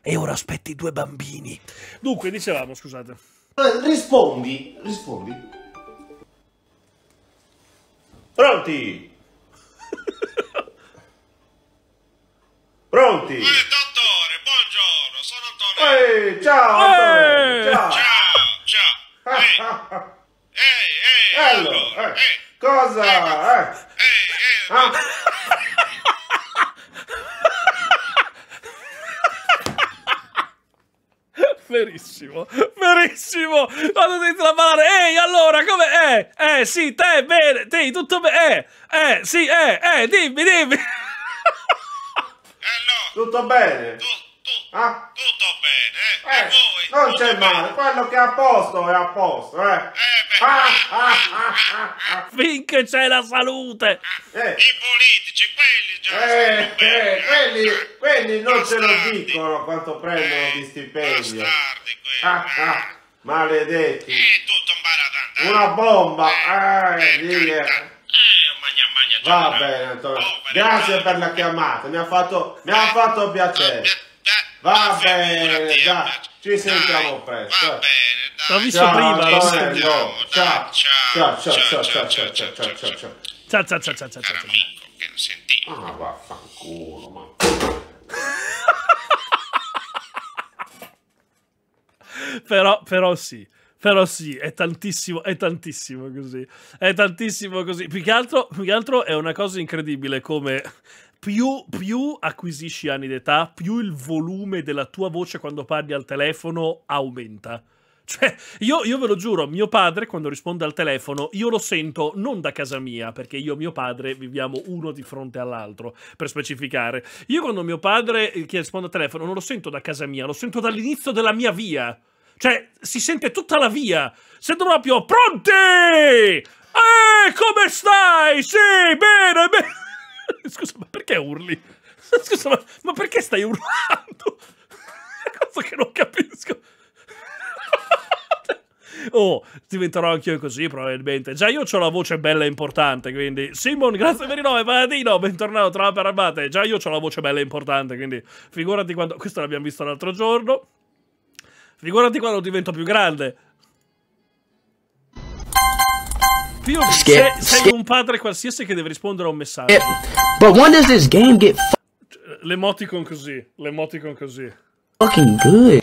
E ora aspetti due bambini. Dunque, dicevamo, scusate. Eh, rispondi, rispondi. Pronti? Pronti? Eh, dottore, buongiorno, sono Antonio. Ehi, ciao, Antonio. Eh! Ciao. Ciao, ciao. Ehi, [laughs] ehi, allora, eh. cosa? Eh, eh? ehi. eh. Ah. [laughs] verissimo, verissimo. Quando a tramare, ehi, allora come è? Eh, eh, sì, te bene, te tutto bene. Eh, eh, sì, eh, eh, dimmi, dimmi. Tutto bene? Tu, tu, ah? Tutto bene? Eh, e voi? Non c'è male, quello che è a posto è a posto, eh? Eh beh. Ah, ah, ah, Finché c'è la salute! Eh. I politici, quelli già eh, eh, quelli, quelli non ce lo dicono quanto prendono di stipendio. Bastardi, quelli. Maledetti. È tutto un baradante. Una bomba. Eh, eh, lì, eh magna, Va bene, Grazie per la chiamata, mi ha fatto, mi ha fatto piacere. Va bene, ci sentiamo presto. Va L'ho visto prima, l'ho Ciao, ciao, ciao, ciao, ciao, ciao, ciao, ciao, ciao, ciao, ciao. Ciao, ciao, ciao, ciao, ciao, ciao. amico che non sentivo. Ah, vaffanculo, però, però sì. Però sì, è tantissimo, è tantissimo così. È tantissimo così. Più che altro, più che altro è una cosa incredibile come più, più, acquisisci anni d'età, più il volume della tua voce quando parli al telefono aumenta. Cioè, io, io, ve lo giuro, mio padre quando risponde al telefono, io lo sento non da casa mia, perché io e mio padre viviamo uno di fronte all'altro, per specificare. Io quando mio padre eh, che risponde al telefono non lo sento da casa mia, lo sento dall'inizio della mia via. Cioè, si sente tutta la via. Sento proprio, pronti! Eh, come stai? Sì, bene, bene. [laughs] Scusa, ma perché urli? [laughs] Scusa, ma, ma perché stai urlando? È [laughs] cosa che non capisco. Oh, diventerò anch'io così probabilmente. Già io ho la voce bella e importante, quindi... Simon, grazie per i nove, Paladino, bentornato tra per abate. Già io ho la voce bella e importante, quindi figurati quando... Questo l'abbiamo visto l'altro giorno. Figurati quando divento più grande. Più sei, sei un padre qualsiasi che deve rispondere a un messaggio. Eh, but when does this game get L'emoticon così, l'emoticon così. Fucking good.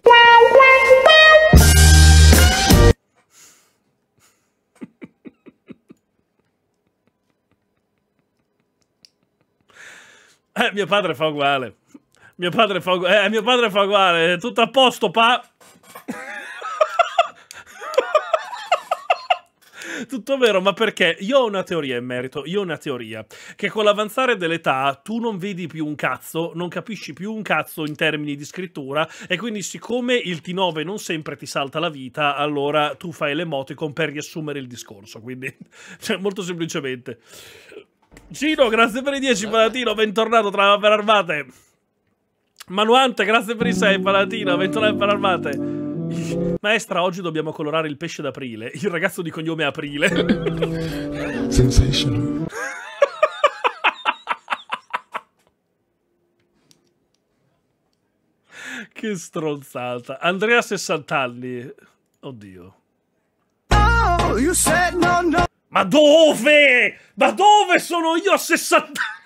Eh, mio padre fa uguale. Mio padre fa uguale. Eh, mio padre fa uguale. Tutto a posto, pa. Tutto vero, ma perché? Io ho una teoria in merito, io ho una teoria, che con l'avanzare dell'età tu non vedi più un cazzo, non capisci più un cazzo in termini di scrittura e quindi siccome il T9 non sempre ti salta la vita, allora tu fai l'emoticon per riassumere il discorso, quindi [laughs] cioè, molto semplicemente. Cino, grazie per i 10, Palatino, bentornato tra per armate. Manuante, grazie per i 6, Palatino, bentornato per armate. Maestra, oggi dobbiamo colorare il pesce d'aprile. Il ragazzo di cognome Aprile. Sensational. [laughs] che stronzata. Andrea 60 anni. Oddio. Oh, no, no. Ma dove? Ma dove sono io a 60 anni?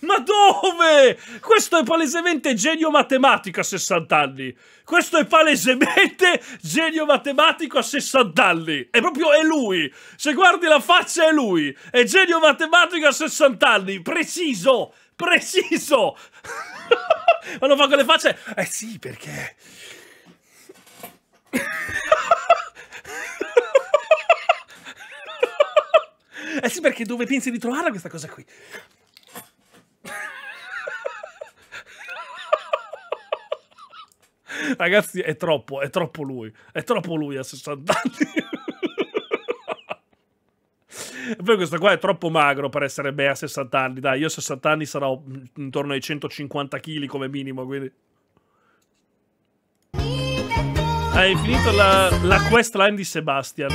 Ma dove? Questo è palesemente genio matematico a 60 anni. Questo è palesemente [laughs] genio matematico a 60 anni. È proprio è lui. Se guardi la faccia è lui. È genio matematico a 60 anni. Preciso. Preciso. Ma [laughs] lo fa con le facce... Eh sì, perché... [laughs] eh sì, perché dove pensi di trovarla questa cosa qui? Ragazzi, è troppo, è troppo lui. È troppo lui a 60 anni. e poi questo qua è troppo magro per essere beh a 60 anni. Dai, io a 60 anni sarò intorno ai 150 kg come minimo, quindi... Hai finito la, la questline di Sebastian.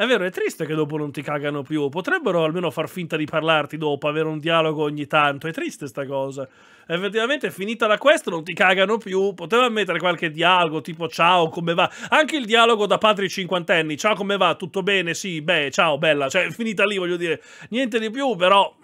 È vero, è triste che dopo non ti cagano più. Potrebbero almeno far finta di parlarti dopo, avere un dialogo ogni tanto. È triste sta cosa. Effettivamente, finita la quest, non ti cagano più. Poteva mettere qualche dialogo, tipo ciao, come va? Anche il dialogo da padri cinquantenni. Ciao, come va? Tutto bene? Sì, beh, ciao, bella. Cioè, finita lì, voglio dire. Niente di più, però...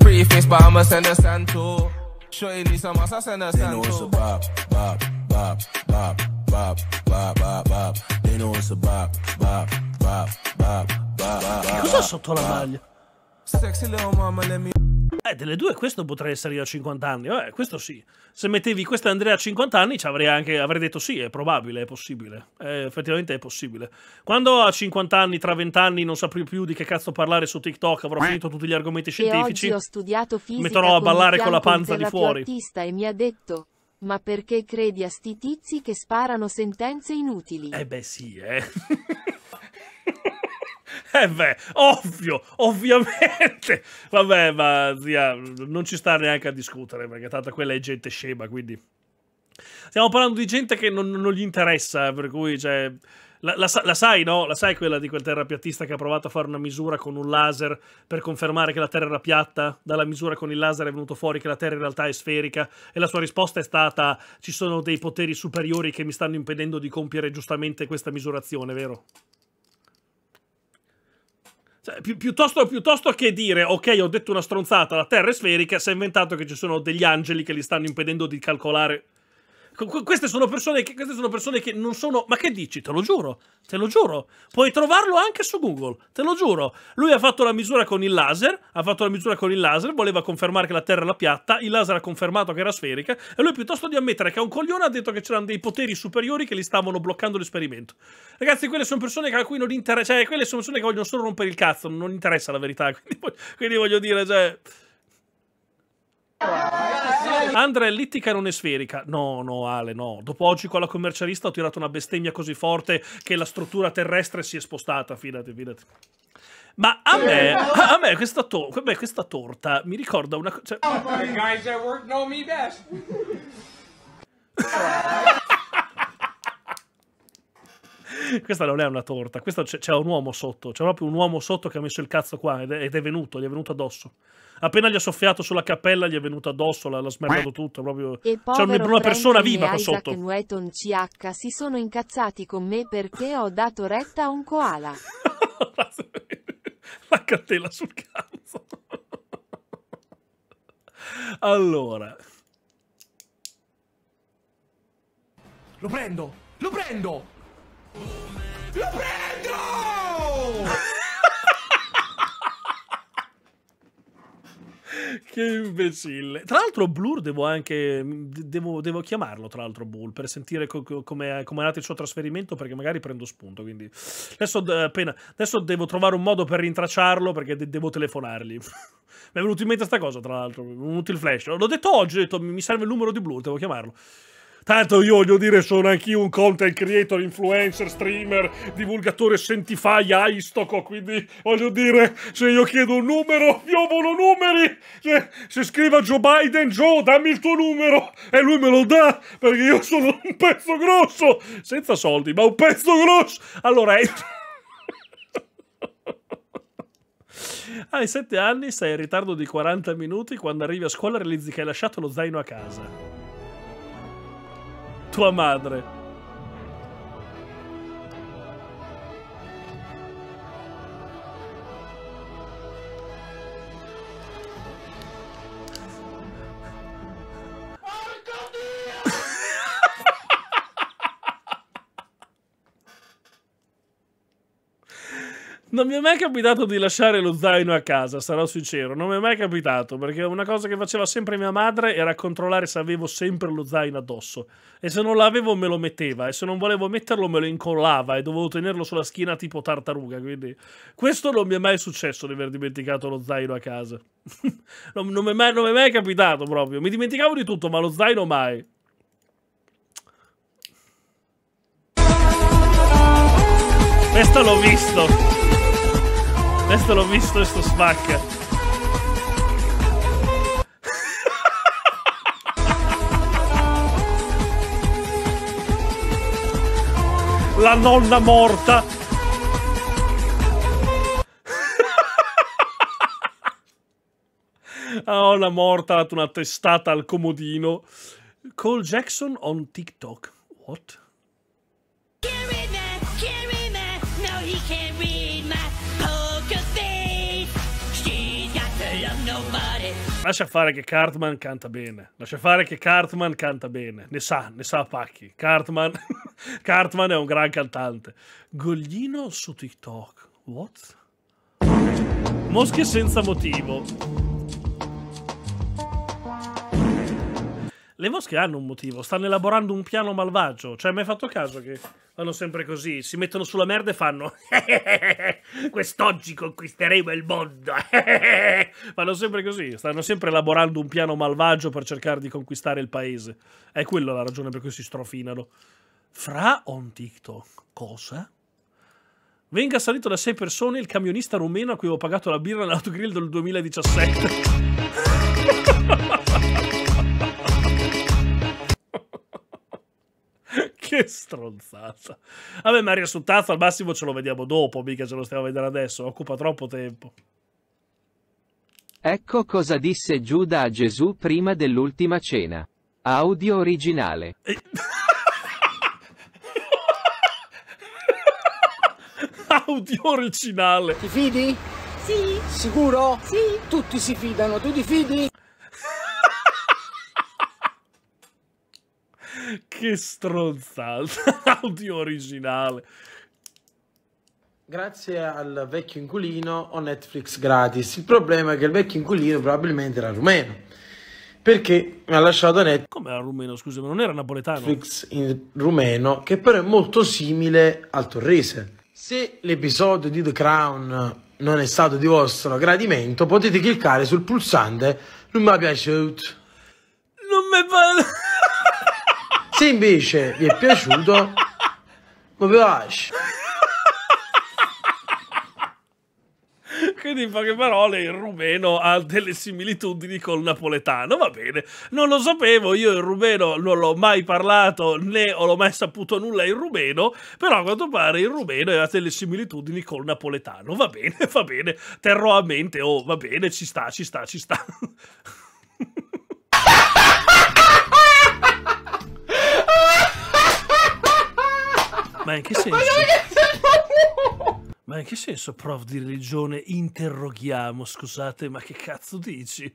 Preface, but I must understand too. Showing you some ass, I send a stand too bop, bop, bop, bop, bop, bop. They know it's a bop, bop, bop, bop, bop, bop. Cosa sotto la maglia? Sexy little mama, let me... Eh, delle due questo potrei essere io a 50 anni. Eh, questo sì. Se mettevi questa Andrea a 50 anni, ci avrei anche avrei detto sì, è probabile, è possibile. Eh, effettivamente è possibile. Quando a 50 anni, tra 20 anni, non saprò più di che cazzo parlare su TikTok, avrò finito tutti gli argomenti scientifici. E oggi ho studiato fisica metterò a ballare con la panza di fuori. E mi ha detto ma perché credi a sti tizi che sparano sentenze inutili? Eh beh sì, eh. [laughs] eh beh, ovvio, ovviamente. Vabbè, ma zia, non ci sta neanche a discutere, perché tanto quella è gente scema, quindi... Stiamo parlando di gente che non, non gli interessa, per cui, cioè... La, la, la, sai, no? La sai quella di quel terrapiattista che ha provato a fare una misura con un laser per confermare che la Terra era piatta? Dalla misura con il laser è venuto fuori che la Terra in realtà è sferica e la sua risposta è stata ci sono dei poteri superiori che mi stanno impedendo di compiere giustamente questa misurazione, vero? Cioè, pi piuttosto, piuttosto, che dire ok ho detto una stronzata, la Terra è sferica, si è inventato che ci sono degli angeli che gli stanno impedendo di calcolare queste sono, che, queste sono persone che, non sono. Ma che dici? Te lo giuro, te lo giuro. Puoi trovarlo anche su Google, te lo giuro. Lui ha fatto la misura con il laser. Ha fatto la misura con il laser. Voleva confermare che la Terra era piatta. Il laser ha confermato che era sferica. E lui, piuttosto di ammettere che è un coglione, ha detto che c'erano dei poteri superiori che gli stavano bloccando l'esperimento. Ragazzi, quelle sono persone a cui non interessa. Cioè, quelle sono persone che vogliono solo rompere il cazzo. Non interessa la verità. [laughs] Quindi, quindi voglio dire, cioè. Andrea e non è sferica. No, no, Ale, no. Dopo oggi con la commercialista ho tirato una bestemmia così forte che la struttura terrestre si è spostata. Fidati, fidati. Ma a me, a me questa, to beh, questa torta mi ricorda una cosa. Cioè... [laughs] questa non è una torta, questo c'è un uomo sotto, c'è proprio un uomo sotto che ha messo il cazzo qua ed è, ed è, venuto, gli è venuto addosso. Appena gli ha soffiato sulla cappella gli è venuto addosso, l'ha smerdato tutto, proprio... C'è un, una persona viva qua sotto. E Newton CH si sono incazzati con me perché ho dato retta a un koala. [laughs] La cartella sul cazzo. allora... Lo prendo! Lo prendo! Lo prendo! che imbecille. Tra l'altro, Blur devo anche. Devo, devo chiamarlo, tra l'altro, Bull per sentire co co come com è andato il suo trasferimento, perché magari prendo spunto. Quindi adesso, appena, adesso devo trovare un modo per rintracciarlo, perché de devo telefonargli. [laughs] mi è venuto in mente questa cosa, tra l'altro. Un utile flash. L'ho detto oggi, ho detto mi serve il numero di Blur, devo chiamarlo. Tanto io voglio dire, sono anch'io un content creator, influencer, streamer, divulgatore sentifaia, istoco, quindi voglio dire, se io chiedo un numero, piovono numeri! Se, se scriva Joe Biden, Joe, dammi il tuo numero! E lui me lo dà, perché io sono un pezzo grosso! Senza soldi, ma un pezzo grosso! Allora, è... [laughs] Hai sette anni, sei in ritardo di 40 minuti, quando arrivi a scuola realizzi che hai lasciato lo zaino a casa tua madre. Non mi è mai capitato di lasciare lo zaino a casa, sarò sincero, non mi è mai capitato, perché una cosa che faceva sempre mia madre era controllare se avevo sempre lo zaino addosso. E se non l'avevo me lo metteva, e se non volevo metterlo me lo incollava e dovevo tenerlo sulla schiena tipo tartaruga, quindi questo non mi è mai successo di aver dimenticato lo zaino a casa. [laughs] non, non, mi mai, non mi è mai capitato proprio, mi dimenticavo di tutto, ma lo zaino mai. Questo l'ho visto. Questo l'ho visto e sto spacca. La nonna morta. La nonna morta ha dato una testata al comodino. Cole Jackson on TikTok. What? Lascia fare che Cartman canta bene. Lascia fare che Cartman canta bene. Ne sa, ne sa pacchi. Cartman, [laughs] Cartman è un gran cantante. Goglino su TikTok. What? Mosche senza motivo. Le mosche hanno un motivo, stanno elaborando un piano malvagio. Cioè, mi hai fatto caso che fanno sempre così, si mettono sulla merda e fanno [laughs] quest'oggi conquisteremo il mondo. [laughs] fanno sempre così, stanno sempre elaborando un piano malvagio per cercare di conquistare il paese. È quella la ragione per cui si strofinano. Fra on TikTok, cosa? Venga salito da sei persone il camionista rumeno a cui avevo pagato la birra nell'autogrill del 2017. [laughs] che stronzata. Vabbè, Mario su tazzo al massimo ce lo vediamo dopo, mica ce lo stiamo a vedere adesso, occupa troppo tempo. Ecco cosa disse Giuda a Gesù prima dell'ultima cena. Audio originale. E... [laughs] Audio originale. Ti fidi? Sì. Sicuro? Sì. Tutti si fidano, tu ti fidi? che stronzata. [laughs] Audio originale. Grazie al vecchio inculino ho Netflix gratis. Il problema è che il vecchio inculino probabilmente era rumeno. Perché mi ha lasciato Netflix. Come era rumeno? Scusami, non era napoletano. Netflix in rumeno, che però è molto simile al torrese. Se l'episodio di The Crown non è stato di vostro gradimento, potete cliccare sul pulsante Non mi piaciuto. Non mi piaciuto. [laughs] Se invece vi è piaciuto, mi piace. Quindi in poche parole il rumeno ha delle similitudini col napoletano, va bene. Non lo sapevo, io il rumeno non l'ho mai parlato né ho mai saputo nulla in rumeno, però a quanto pare il rumeno ha delle similitudini col napoletano, va bene, [laughs] va bene. Terrò a mente, oh, va bene, ci sta, ci sta, ci sta. Ma in che senso? ma in che senso, prof di religione, interroghiamo? Scusate, ma che cazzo dici?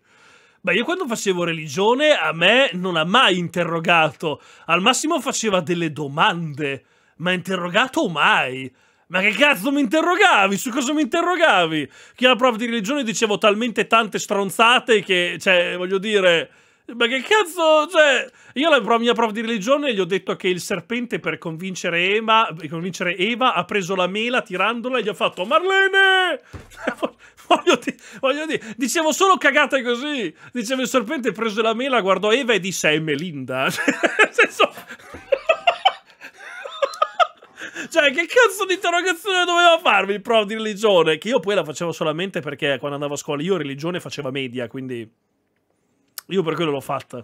Beh, io quando facevo religione a me non ha mai interrogato. Al massimo faceva delle domande. Ma interrogato mai? Ma che cazzo mi interrogavi? Su cosa mi interrogavi? Che alla prof di religione dicevo talmente tante stronzate che, cioè, voglio dire... Ma che cazzo, cioè, io la mia prova di religione gli ho detto che il serpente per convincere Eva, per convincere Eva ha preso la mela tirandola e gli ha fatto Marlene! [laughs] voglio, dire, voglio dire, dicevo solo cagate così. Dicevo il serpente ha preso la mela, guardò Eva e disse è Melinda. [laughs] Nel senso... [laughs] Cioè, che cazzo di interrogazione doveva farmi il prof di religione? Che io poi la facevo solamente perché quando andavo a scuola io religione faceva media, quindi... Io per quello l'ho fatta.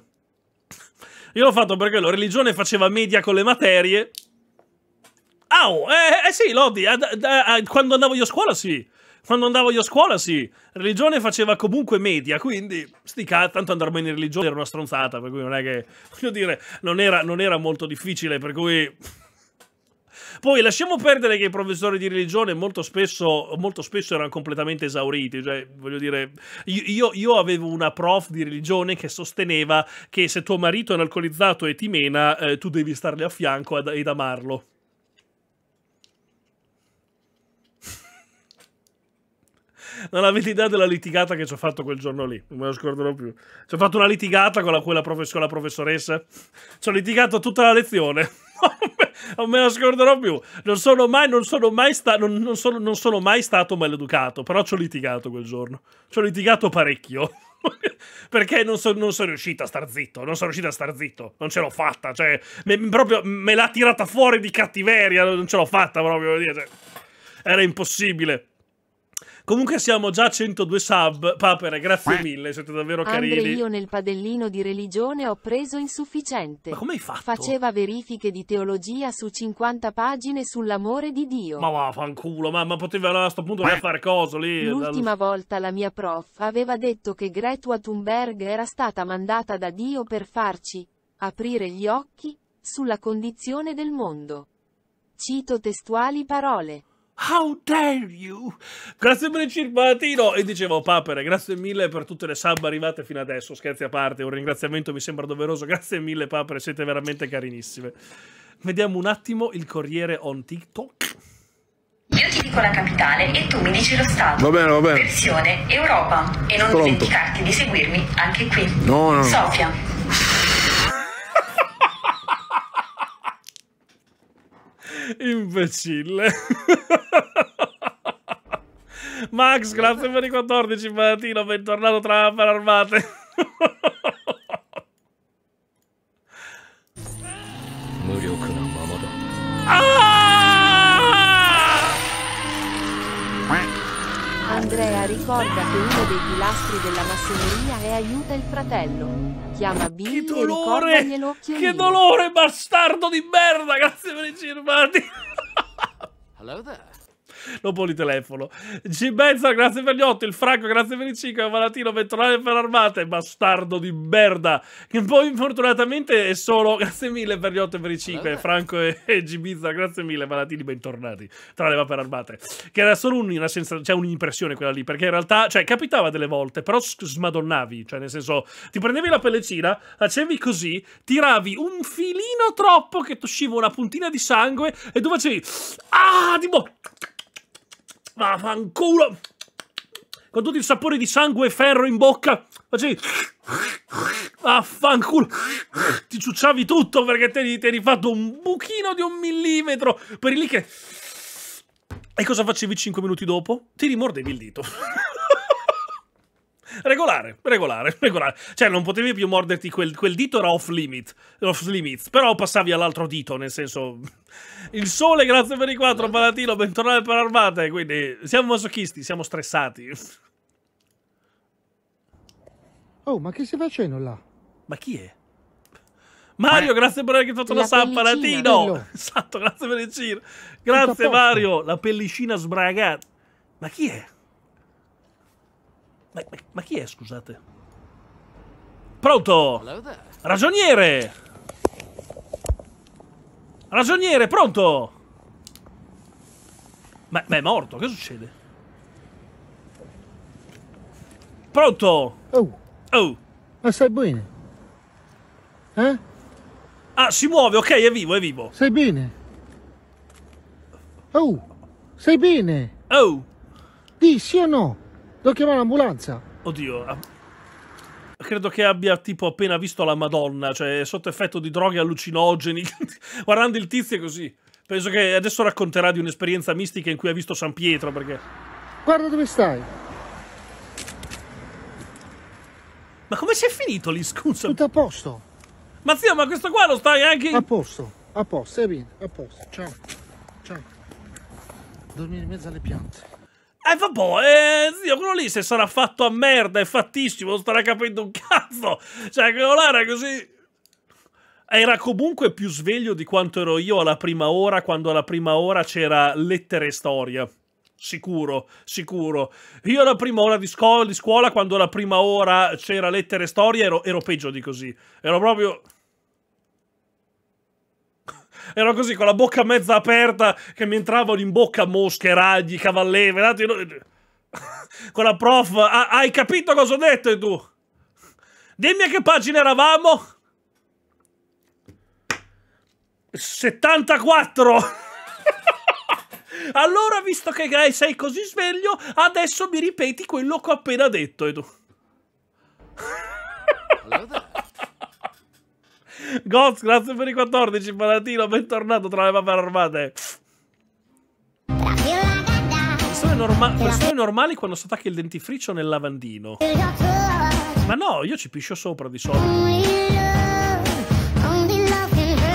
Io l'ho fatto perché la religione faceva media con le materie. Au! oh, eh, eh, sì, Lodi, eh, eh, quando andavo io a scuola sì. Quando andavo io a scuola sì. Religione faceva comunque media, quindi stica, tanto andare bene in religione era una stronzata, per cui non è che, voglio dire, non era, non era molto difficile, per cui... Poi lasciamo perdere che i professori di religione molto spesso, molto spesso erano completamente esauriti. Cioè, voglio dire, io, io, avevo una prof di religione che sosteneva che se tuo marito è un alcolizzato e ti mena, eh, tu devi starle a fianco ad, ed amarlo. non avete idea della litigata che ci ho fatto quel giorno lì. Non me lo scorderò più. Ci ho fatto una litigata con la, con profess con la professoressa. Ci ho litigato tutta la lezione. [laughs] non me la scorderò più. Non sono mai, non sono mai, sta non, non sono, non sono mai stato maleducato, però ci ho litigato quel giorno. Ci ho litigato parecchio. [laughs] perché non, so, non sono riuscito a star zitto, non sono riuscito a star zitto, non ce l'ho fatta, cioè, me, proprio me l'ha tirata fuori di cattiveria, non ce l'ho fatta proprio, cioè, era impossibile. Comunque siamo già a 102 sub. Papere, grazie mille, siete davvero carini. Andre, io nel padellino di religione ho preso insufficiente. Ma come hai fatto? Faceva verifiche di teologia su 50 pagine sull'amore di Dio. Ma vaffanculo, ma, ma poteva a sto punto fare coso lì. L'ultima volta la mia prof aveva detto che Greta Thunberg era stata mandata da Dio per farci aprire gli occhi sulla condizione del mondo. Cito testuali parole. How dare you? Grazie per il cirbatino! E dicevo, Papere, grazie mille per tutte le sub arrivate fino adesso. Scherzi a parte, un ringraziamento mi sembra doveroso. Grazie mille, Papere, siete veramente carinissime. Vediamo un attimo il corriere on TikTok. Io ti dico la capitale e tu mi dici lo stato. Va bene, va bene. Versione Europa. E non Pronto. dimenticarti di seguirmi anche qui. No, no. Sofia, Imbecille. [laughs] Max, grazie per i 14, Valentino, bentornato tra le armate. [laughs] dei pilastri della massoneria e aiuta il fratello. Chiama Billy che dolore! e ricordaglielo Che dolore, bastardo di merda! Grazie per i cirmati! Hello there. [laughs] dopo il telefono. grazie per gli otto. il Franco, grazie per i 5, Valatino, bentornato per l'armata, bastardo di merda, che poi infortunatamente è solo, [laughs] grazie mille per gli otto e per i cinque. Eh. Franco e, e G. grazie mille, Valatini, bentornati, tra le per armate, che era solo una sensazione, cioè un'impressione quella lì, perché in realtà, cioè, capitava delle volte, però smadonnavi, cioè nel senso, ti prendevi la pellicina, facevi così, tiravi un filino troppo che ti usciva una puntina di sangue e tu facevi, ah, di boh. Vaffanculo! Con tutto il sapore di sangue e ferro in bocca, facevi... Vaffanculo! Ti ciucciavi tutto perché te ti eri fatto un buchino di un millimetro per lì che... E cosa facevi 5 minuti dopo? Ti rimordevi il dito regolare, regolare, [laughs] regolare. Cioè, non potevi più morderti quel, quel dito, era off, limit, off limits. Però passavi all'altro dito, nel senso. [laughs] Il sole, grazie per i quattro, Palatino, bentornato per armate. Quindi siamo masochisti, siamo stressati. Oh, ma che stai facendo là? Ma chi è? Mario, ma... grazie per aver fatto la, la sappa, Latino! [laughs] Esatto, grazie per il giro. Grazie Mario, la pellicina sbragata. Ma chi è? Ma, ma, ma chi è, scusate? Pronto! Ragioniere! Ragioniere, pronto! Ma, ma è morto, che succede? Pronto? Oh! Oh! Ma stai bene? Eh? Ah, si muove, ok, è vivo, è vivo. Sei bene? Oh! Sei bene? Oh! Di sì o no? Devo chiamare l'ambulanza. Oddio. Ah. Credo che abbia tipo appena visto la Madonna, cioè sotto effetto di droghe allucinogeni. [laughs] Guardando il tizio è così. Penso che adesso racconterà di un'esperienza mistica in cui ha visto San Pietro perché... Guarda dove stai. Ma come si è finito lì, scusa? Tutto a posto. Ma zio, ma questo qua lo stai anche... A posto, a posto, stai bene, a posto. Ciao, ciao. Dormire in mezzo alle piante. E eh, vabbè, eh, zio, quello lì se sarà fatto a merda, è fattissimo, non starà capendo un cazzo. Cioè, quello là era così era comunque più sveglio di quanto ero io alla prima ora, quando alla prima ora c'era lettere e storia. Sicuro, sicuro. Io alla prima ora di, scuola, di scuola quando alla prima ora c'era lettere e storia, ero, ero peggio di così. Ero proprio ero così con la bocca mezza aperta che mi entravano in bocca mosche, ragli, cavalleve, tanti... [laughs] con la prof, ah, hai capito cosa ho detto e tu? Dimmi a che pagina eravamo? 74! [laughs] Allora, visto che sei così sveglio, adesso mi ripeti quello che ho appena detto, Edu. Ghost, grazie per i 14, Palatino, bentornato tra le pappe armate. Persone, norma persone normali quando si attacca il dentifricio nel lavandino. Ma no, io ci piscio sopra di solito.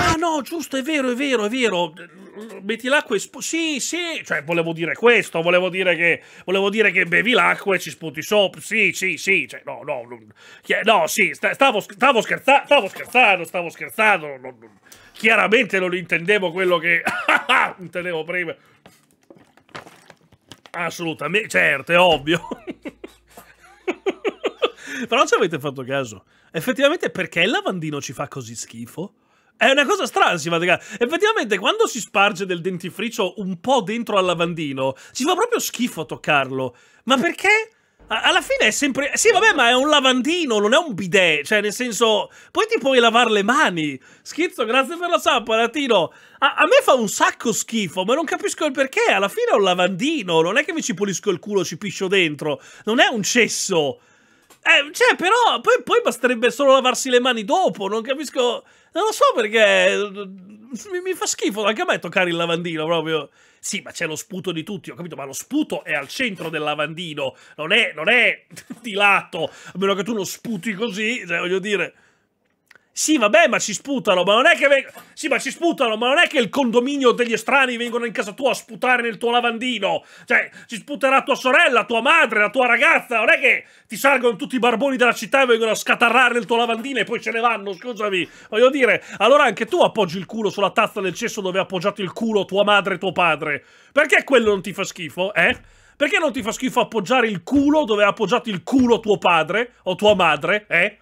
Ah no, giusto, è vero, è vero, è vero. Mm, metti l'acqua e sputi. Sì, sì, cioè volevo dire questo, volevo dire che, volevo dire che bevi l'acqua e ci sputi sopra. Sì, sì, sì, cioè, no, no, no, no sì, stavo, stavo, scherzando, stavo scherzando, stavo scherzando. Non, non, chiaramente non intendevo quello che [laughs] intendevo prima. Assolutamente, certo, è ovvio. [laughs] Però ci avete fatto caso. Effettivamente perché il lavandino ci fa così schifo? È una cosa strana, si va Effettivamente, quando si sparge del dentifricio un po' dentro al lavandino, ci fa proprio schifo a toccarlo. Ma perché? Alla fine è sempre... Sì, vabbè, ma è un lavandino, non è un bidet. Cioè, nel senso... Poi ti puoi lavare le mani. Schizzo, grazie per la sappa, Latino. A, a me fa un sacco schifo, ma non capisco il perché. Alla fine è un lavandino. Non è che mi ci pulisco il culo, ci piscio dentro. Non è un cesso. Eh, cioè, però... Poi, poi basterebbe solo lavarsi le mani dopo. Non capisco... Non lo so perché eh, mi, mi, fa schifo anche a me toccare il lavandino proprio. Sì, ma c'è lo sputo di tutti, ho capito, ma lo sputo è al centro del lavandino, non è, non è [laughs] di lato, a meno che tu non sputi così, cioè voglio dire... Sì, vabbè, ma si sputano, ma non è che... sì, ma ci sputano, ma non è che il condominio degli estranei vengono in casa tua a sputare nel tuo lavandino. Cioè, ci sputerà tua sorella, tua madre, la tua ragazza. Non è che ti salgono tutti i barboni della città e vengono a scatarrare nel tuo lavandino e poi ce ne vanno, scusami. Voglio dire, allora anche tu appoggi il culo sulla tazza del cesso dove ha appoggiato il culo tua madre e tuo padre. Perché quello non ti fa schifo, eh? Perché non ti fa schifo appoggiare il culo dove ha appoggiato il culo tuo padre o tua madre, eh?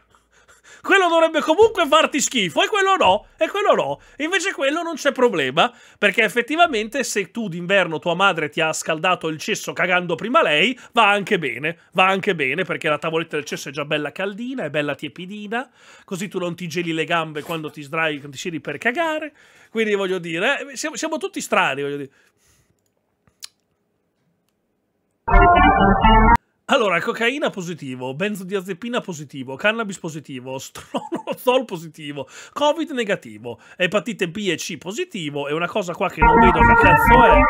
quello dovrebbe comunque farti schifo e quello no, e quello no. invece quello non c'è problema, perché effettivamente se tu d'inverno tua madre ti ha scaldato il cesso cagando prima lei, va anche bene, va anche bene perché la tavoletta del cesso è già bella caldina, è bella tiepidina, così tu non ti geli le gambe quando ti sdrai, quando ti siedi per cagare. Quindi voglio dire, eh, siamo, siamo tutti strani, voglio dire. Allora, cocaina positivo, benzodiazepina positivo, cannabis positivo, [laughs] stronozol positivo, covid negativo, epatite B e C positivo e una cosa qua che non vedo che cazzo è.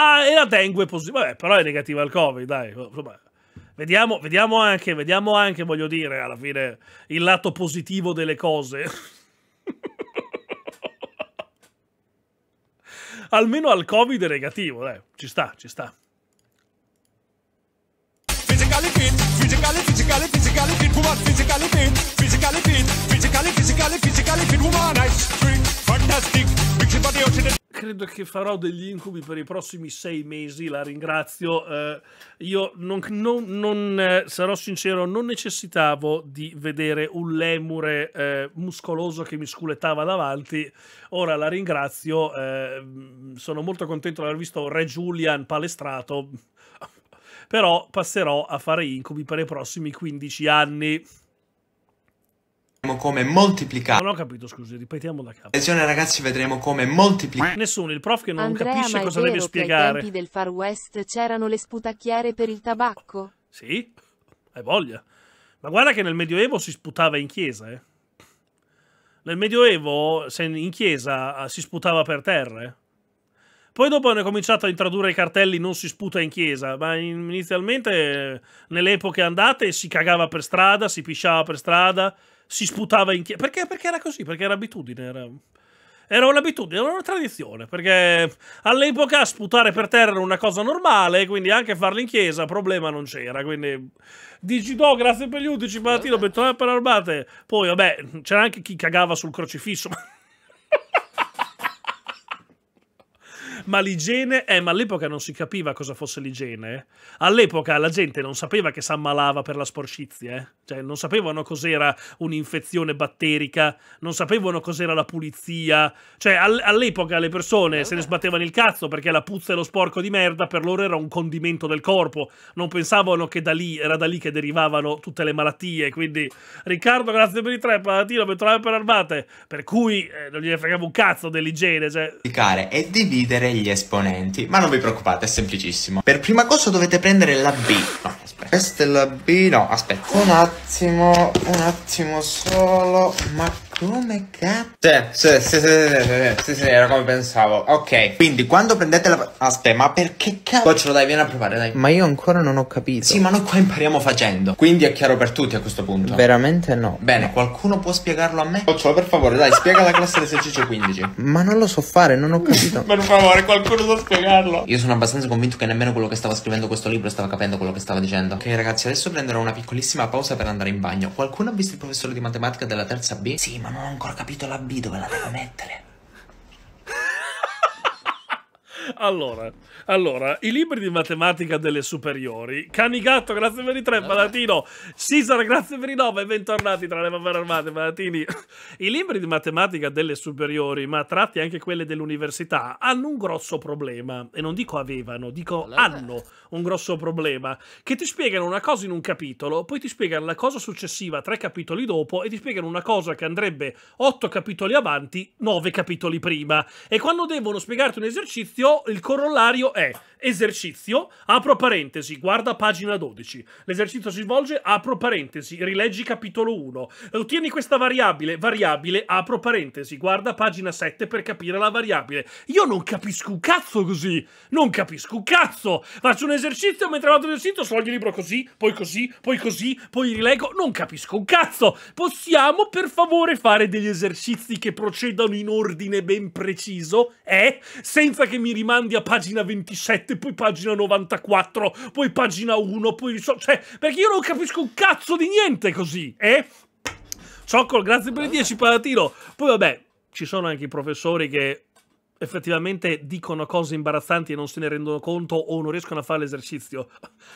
Ah, e la dengue positiva. Vabbè, però è negativa al covid, dai. Oh, vabbè. Vediamo, vediamo anche, vediamo anche, voglio dire, alla fine, il lato positivo delle cose. [laughs] Almeno al covid è negativo, dai. Ci sta, ci sta. physically, physically fit, woman, physically fit, physically fit, physically, physically, physically fit, woman, ice cream, fantastic, big body ocean credo che farò degli incubi per i prossimi sei mesi, la ringrazio. Eh, io non, non, non eh, sarò sincero, non necessitavo di vedere un lemure eh, muscoloso che mi sculettava davanti. Ora la ringrazio, eh, sono molto contento di aver visto Re Julian palestrato però passerò a fare incubi per i prossimi 15 anni. Come moltiplicare. Non ho capito, scusi, ripetiamo da capo. Lezione ragazzi, vedremo come moltiplicare. Nessuno, il prof che non Andrea, capisce cosa devi spiegare. Ai tempi del Far West c'erano le sputacchiere per il tabacco. Sì, hai voglia. Ma guarda che nel Medioevo si sputava in chiesa, eh. Nel Medioevo, se in chiesa ah, si sputava per terra, eh. Poi dopo hanno cominciato a introdurre i cartelli non si sputa in chiesa, ma inizialmente nelle epoche andate si cagava per strada, si pisciava per strada, si sputava in chiesa. Perché? Perché era così, perché era abitudine, era era un'abitudine, era una tradizione, perché all'epoca sputare per terra era una cosa normale, quindi anche farlo in chiesa problema non c'era, quindi dici no, grazie per gli utili, mattino, bentornati per armate, poi vabbè, c'era anche chi cagava sul crocifisso, [laughs] ma l'igiene, eh, ma all'epoca non si capiva cosa fosse l'igiene. Eh. All'epoca la gente non sapeva che si ammalava per la sporcizia, eh? cioè non sapevano cos'era un'infezione batterica, non sapevano cos'era la pulizia, cioè all'epoca le persone se ne sbattevano il cazzo perché la puzza e lo sporco di merda per loro era un condimento del corpo, non pensavano che da lì, era da lì che derivavano tutte le malattie, quindi Riccardo grazie per i tre, patatino, petrolio per armate, per cui eh, non gli fregavo un cazzo dell'igiene. Cioè... cioè e dividere degli esponenti, ma non vi preoccupate, è semplicissimo. Per prima cosa dovete prendere la B. No, aspetta. Questa è la B, no, aspetta. Un attimo, un attimo solo, ma come cazzo? Sì, sì, sì, sì, era come pensavo. Ok, quindi quando prendete la... Aspetta, ma perché cazzo? lo dai, vieni a provare, dai. Ma io ancora non ho capito. Sì, ma noi qua impariamo facendo. Quindi è chiaro per tutti a questo punto. Veramente no. Bene, qualcuno può spiegarlo a me? Oh, Coccolo, per favore, dai, spiega la classe d'esercizio 15. Ma non lo so fare, non ho capito. [laughs] per favore, qualcuno sa spiegarlo. Io sono abbastanza convinto che nemmeno quello che stava scrivendo questo libro stava capendo quello che stava dicendo. Ok, ragazzi, adesso prenderò una piccolissima pausa per andare in bagno. Qualcuno ha visto il professore di matematica della terza B? Sì, ma ma non ho ancora capito la B dove la devo mettere. [laughs] Allora, allora, i libri di matematica delle superiori, Canigatto, grazie per i tre, Palatino, Cesare, grazie per i nove, bentornati tra le mamme armate, Palatini. [laughs] I libri di matematica delle superiori, ma tratti anche quelle dell'università, hanno un grosso problema, e non dico avevano, dico allora. hanno un grosso problema, che ti spiegano una cosa in un capitolo, poi ti spiegano la cosa successiva tre capitoli dopo e ti spiegano una cosa che andrebbe otto capitoli avanti, nove capitoli prima. E quando devono spiegarti un esercizio, il corollario è esercizio, apro parentesi, guarda pagina 12. L'esercizio si svolge, apro parentesi, rileggi capitolo 1. Ottieni questa variabile, variabile, apro parentesi, guarda pagina 7 per capire la variabile. Io non capisco un cazzo così, non capisco un cazzo. Faccio un esercizio, mentre l'altro esercizio sfoglio il libro così, poi così, poi così, poi rilego, non capisco un cazzo. Possiamo per favore fare degli esercizi che procedano in ordine ben preciso, eh? Senza che mi rimandi a pagina 27 7, poi pagina 94, poi pagina 1, poi... Cioè, perché io non capisco un cazzo di niente così, eh? Cioccol, grazie per i 10 palatino. Poi vabbè, ci sono anche i professori che effettivamente dicono cose imbarazzanti e non se ne rendono conto o non riescono a fare l'esercizio.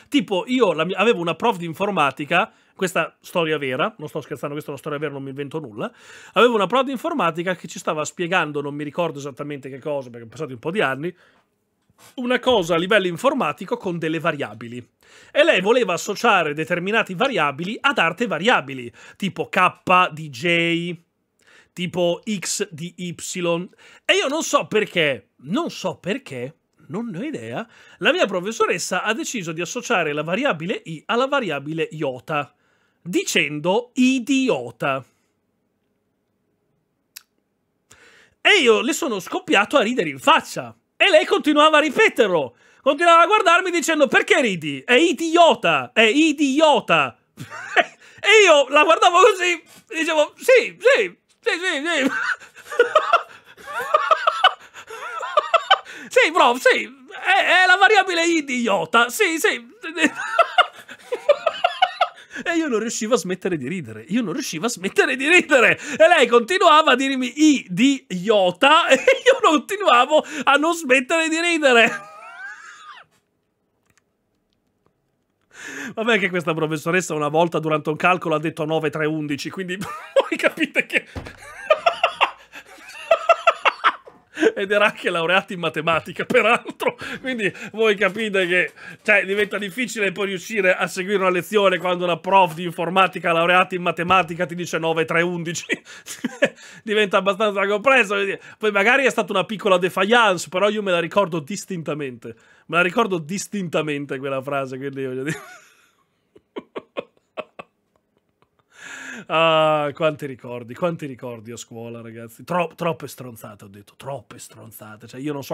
Tipo, io mia, avevo una prof di informatica, questa storia vera, non sto scherzando, questa è una storia vera, non mi invento nulla. Avevo una prof di informatica che ci stava spiegando, non mi ricordo esattamente che cosa, perché sono passati un po' di anni, una cosa a livello informatico con delle variabili. E lei voleva associare determinate variabili ad arte variabili, tipo k di j, tipo x di y. E io non so perché, non so perché, non ne ho idea, la mia professoressa ha deciso di associare la variabile i alla variabile iota, dicendo idiota. E io le sono scoppiato a ridere in faccia e lei continuava a ripeterlo. Continuava a guardarmi dicendo perché ridi? È idiota, è idiota. [laughs] e io la guardavo così e dicevo sì, sì, sì, sì, sì. [laughs] sì, prof, sì, è, è la variabile idiota, sì, sì. [laughs] E io non riuscivo a smettere di ridere. Io non riuscivo a smettere di ridere. E lei continuava a dirmi I di Iota e [laughs] io continuavo a non smettere di ridere. [laughs] Vabbè che questa professoressa una volta durante un calcolo ha detto 9, 3, 11, quindi [laughs] voi capite che ed era anche laureato in matematica, peraltro. Quindi voi capite che cioè, diventa difficile poi riuscire a seguire una lezione quando una prof di informatica laureata in matematica ti dice 9, 3, 11. diventa abbastanza complesso. Poi magari è stata una piccola defiance, però io me la ricordo distintamente. Me la ricordo distintamente quella frase, quindi voglio dire... Ah, quanti ricordi, quanti ricordi a scuola, ragazzi. Tro- troppe stronzate, ho detto, troppe stronzate. Cioè, io non so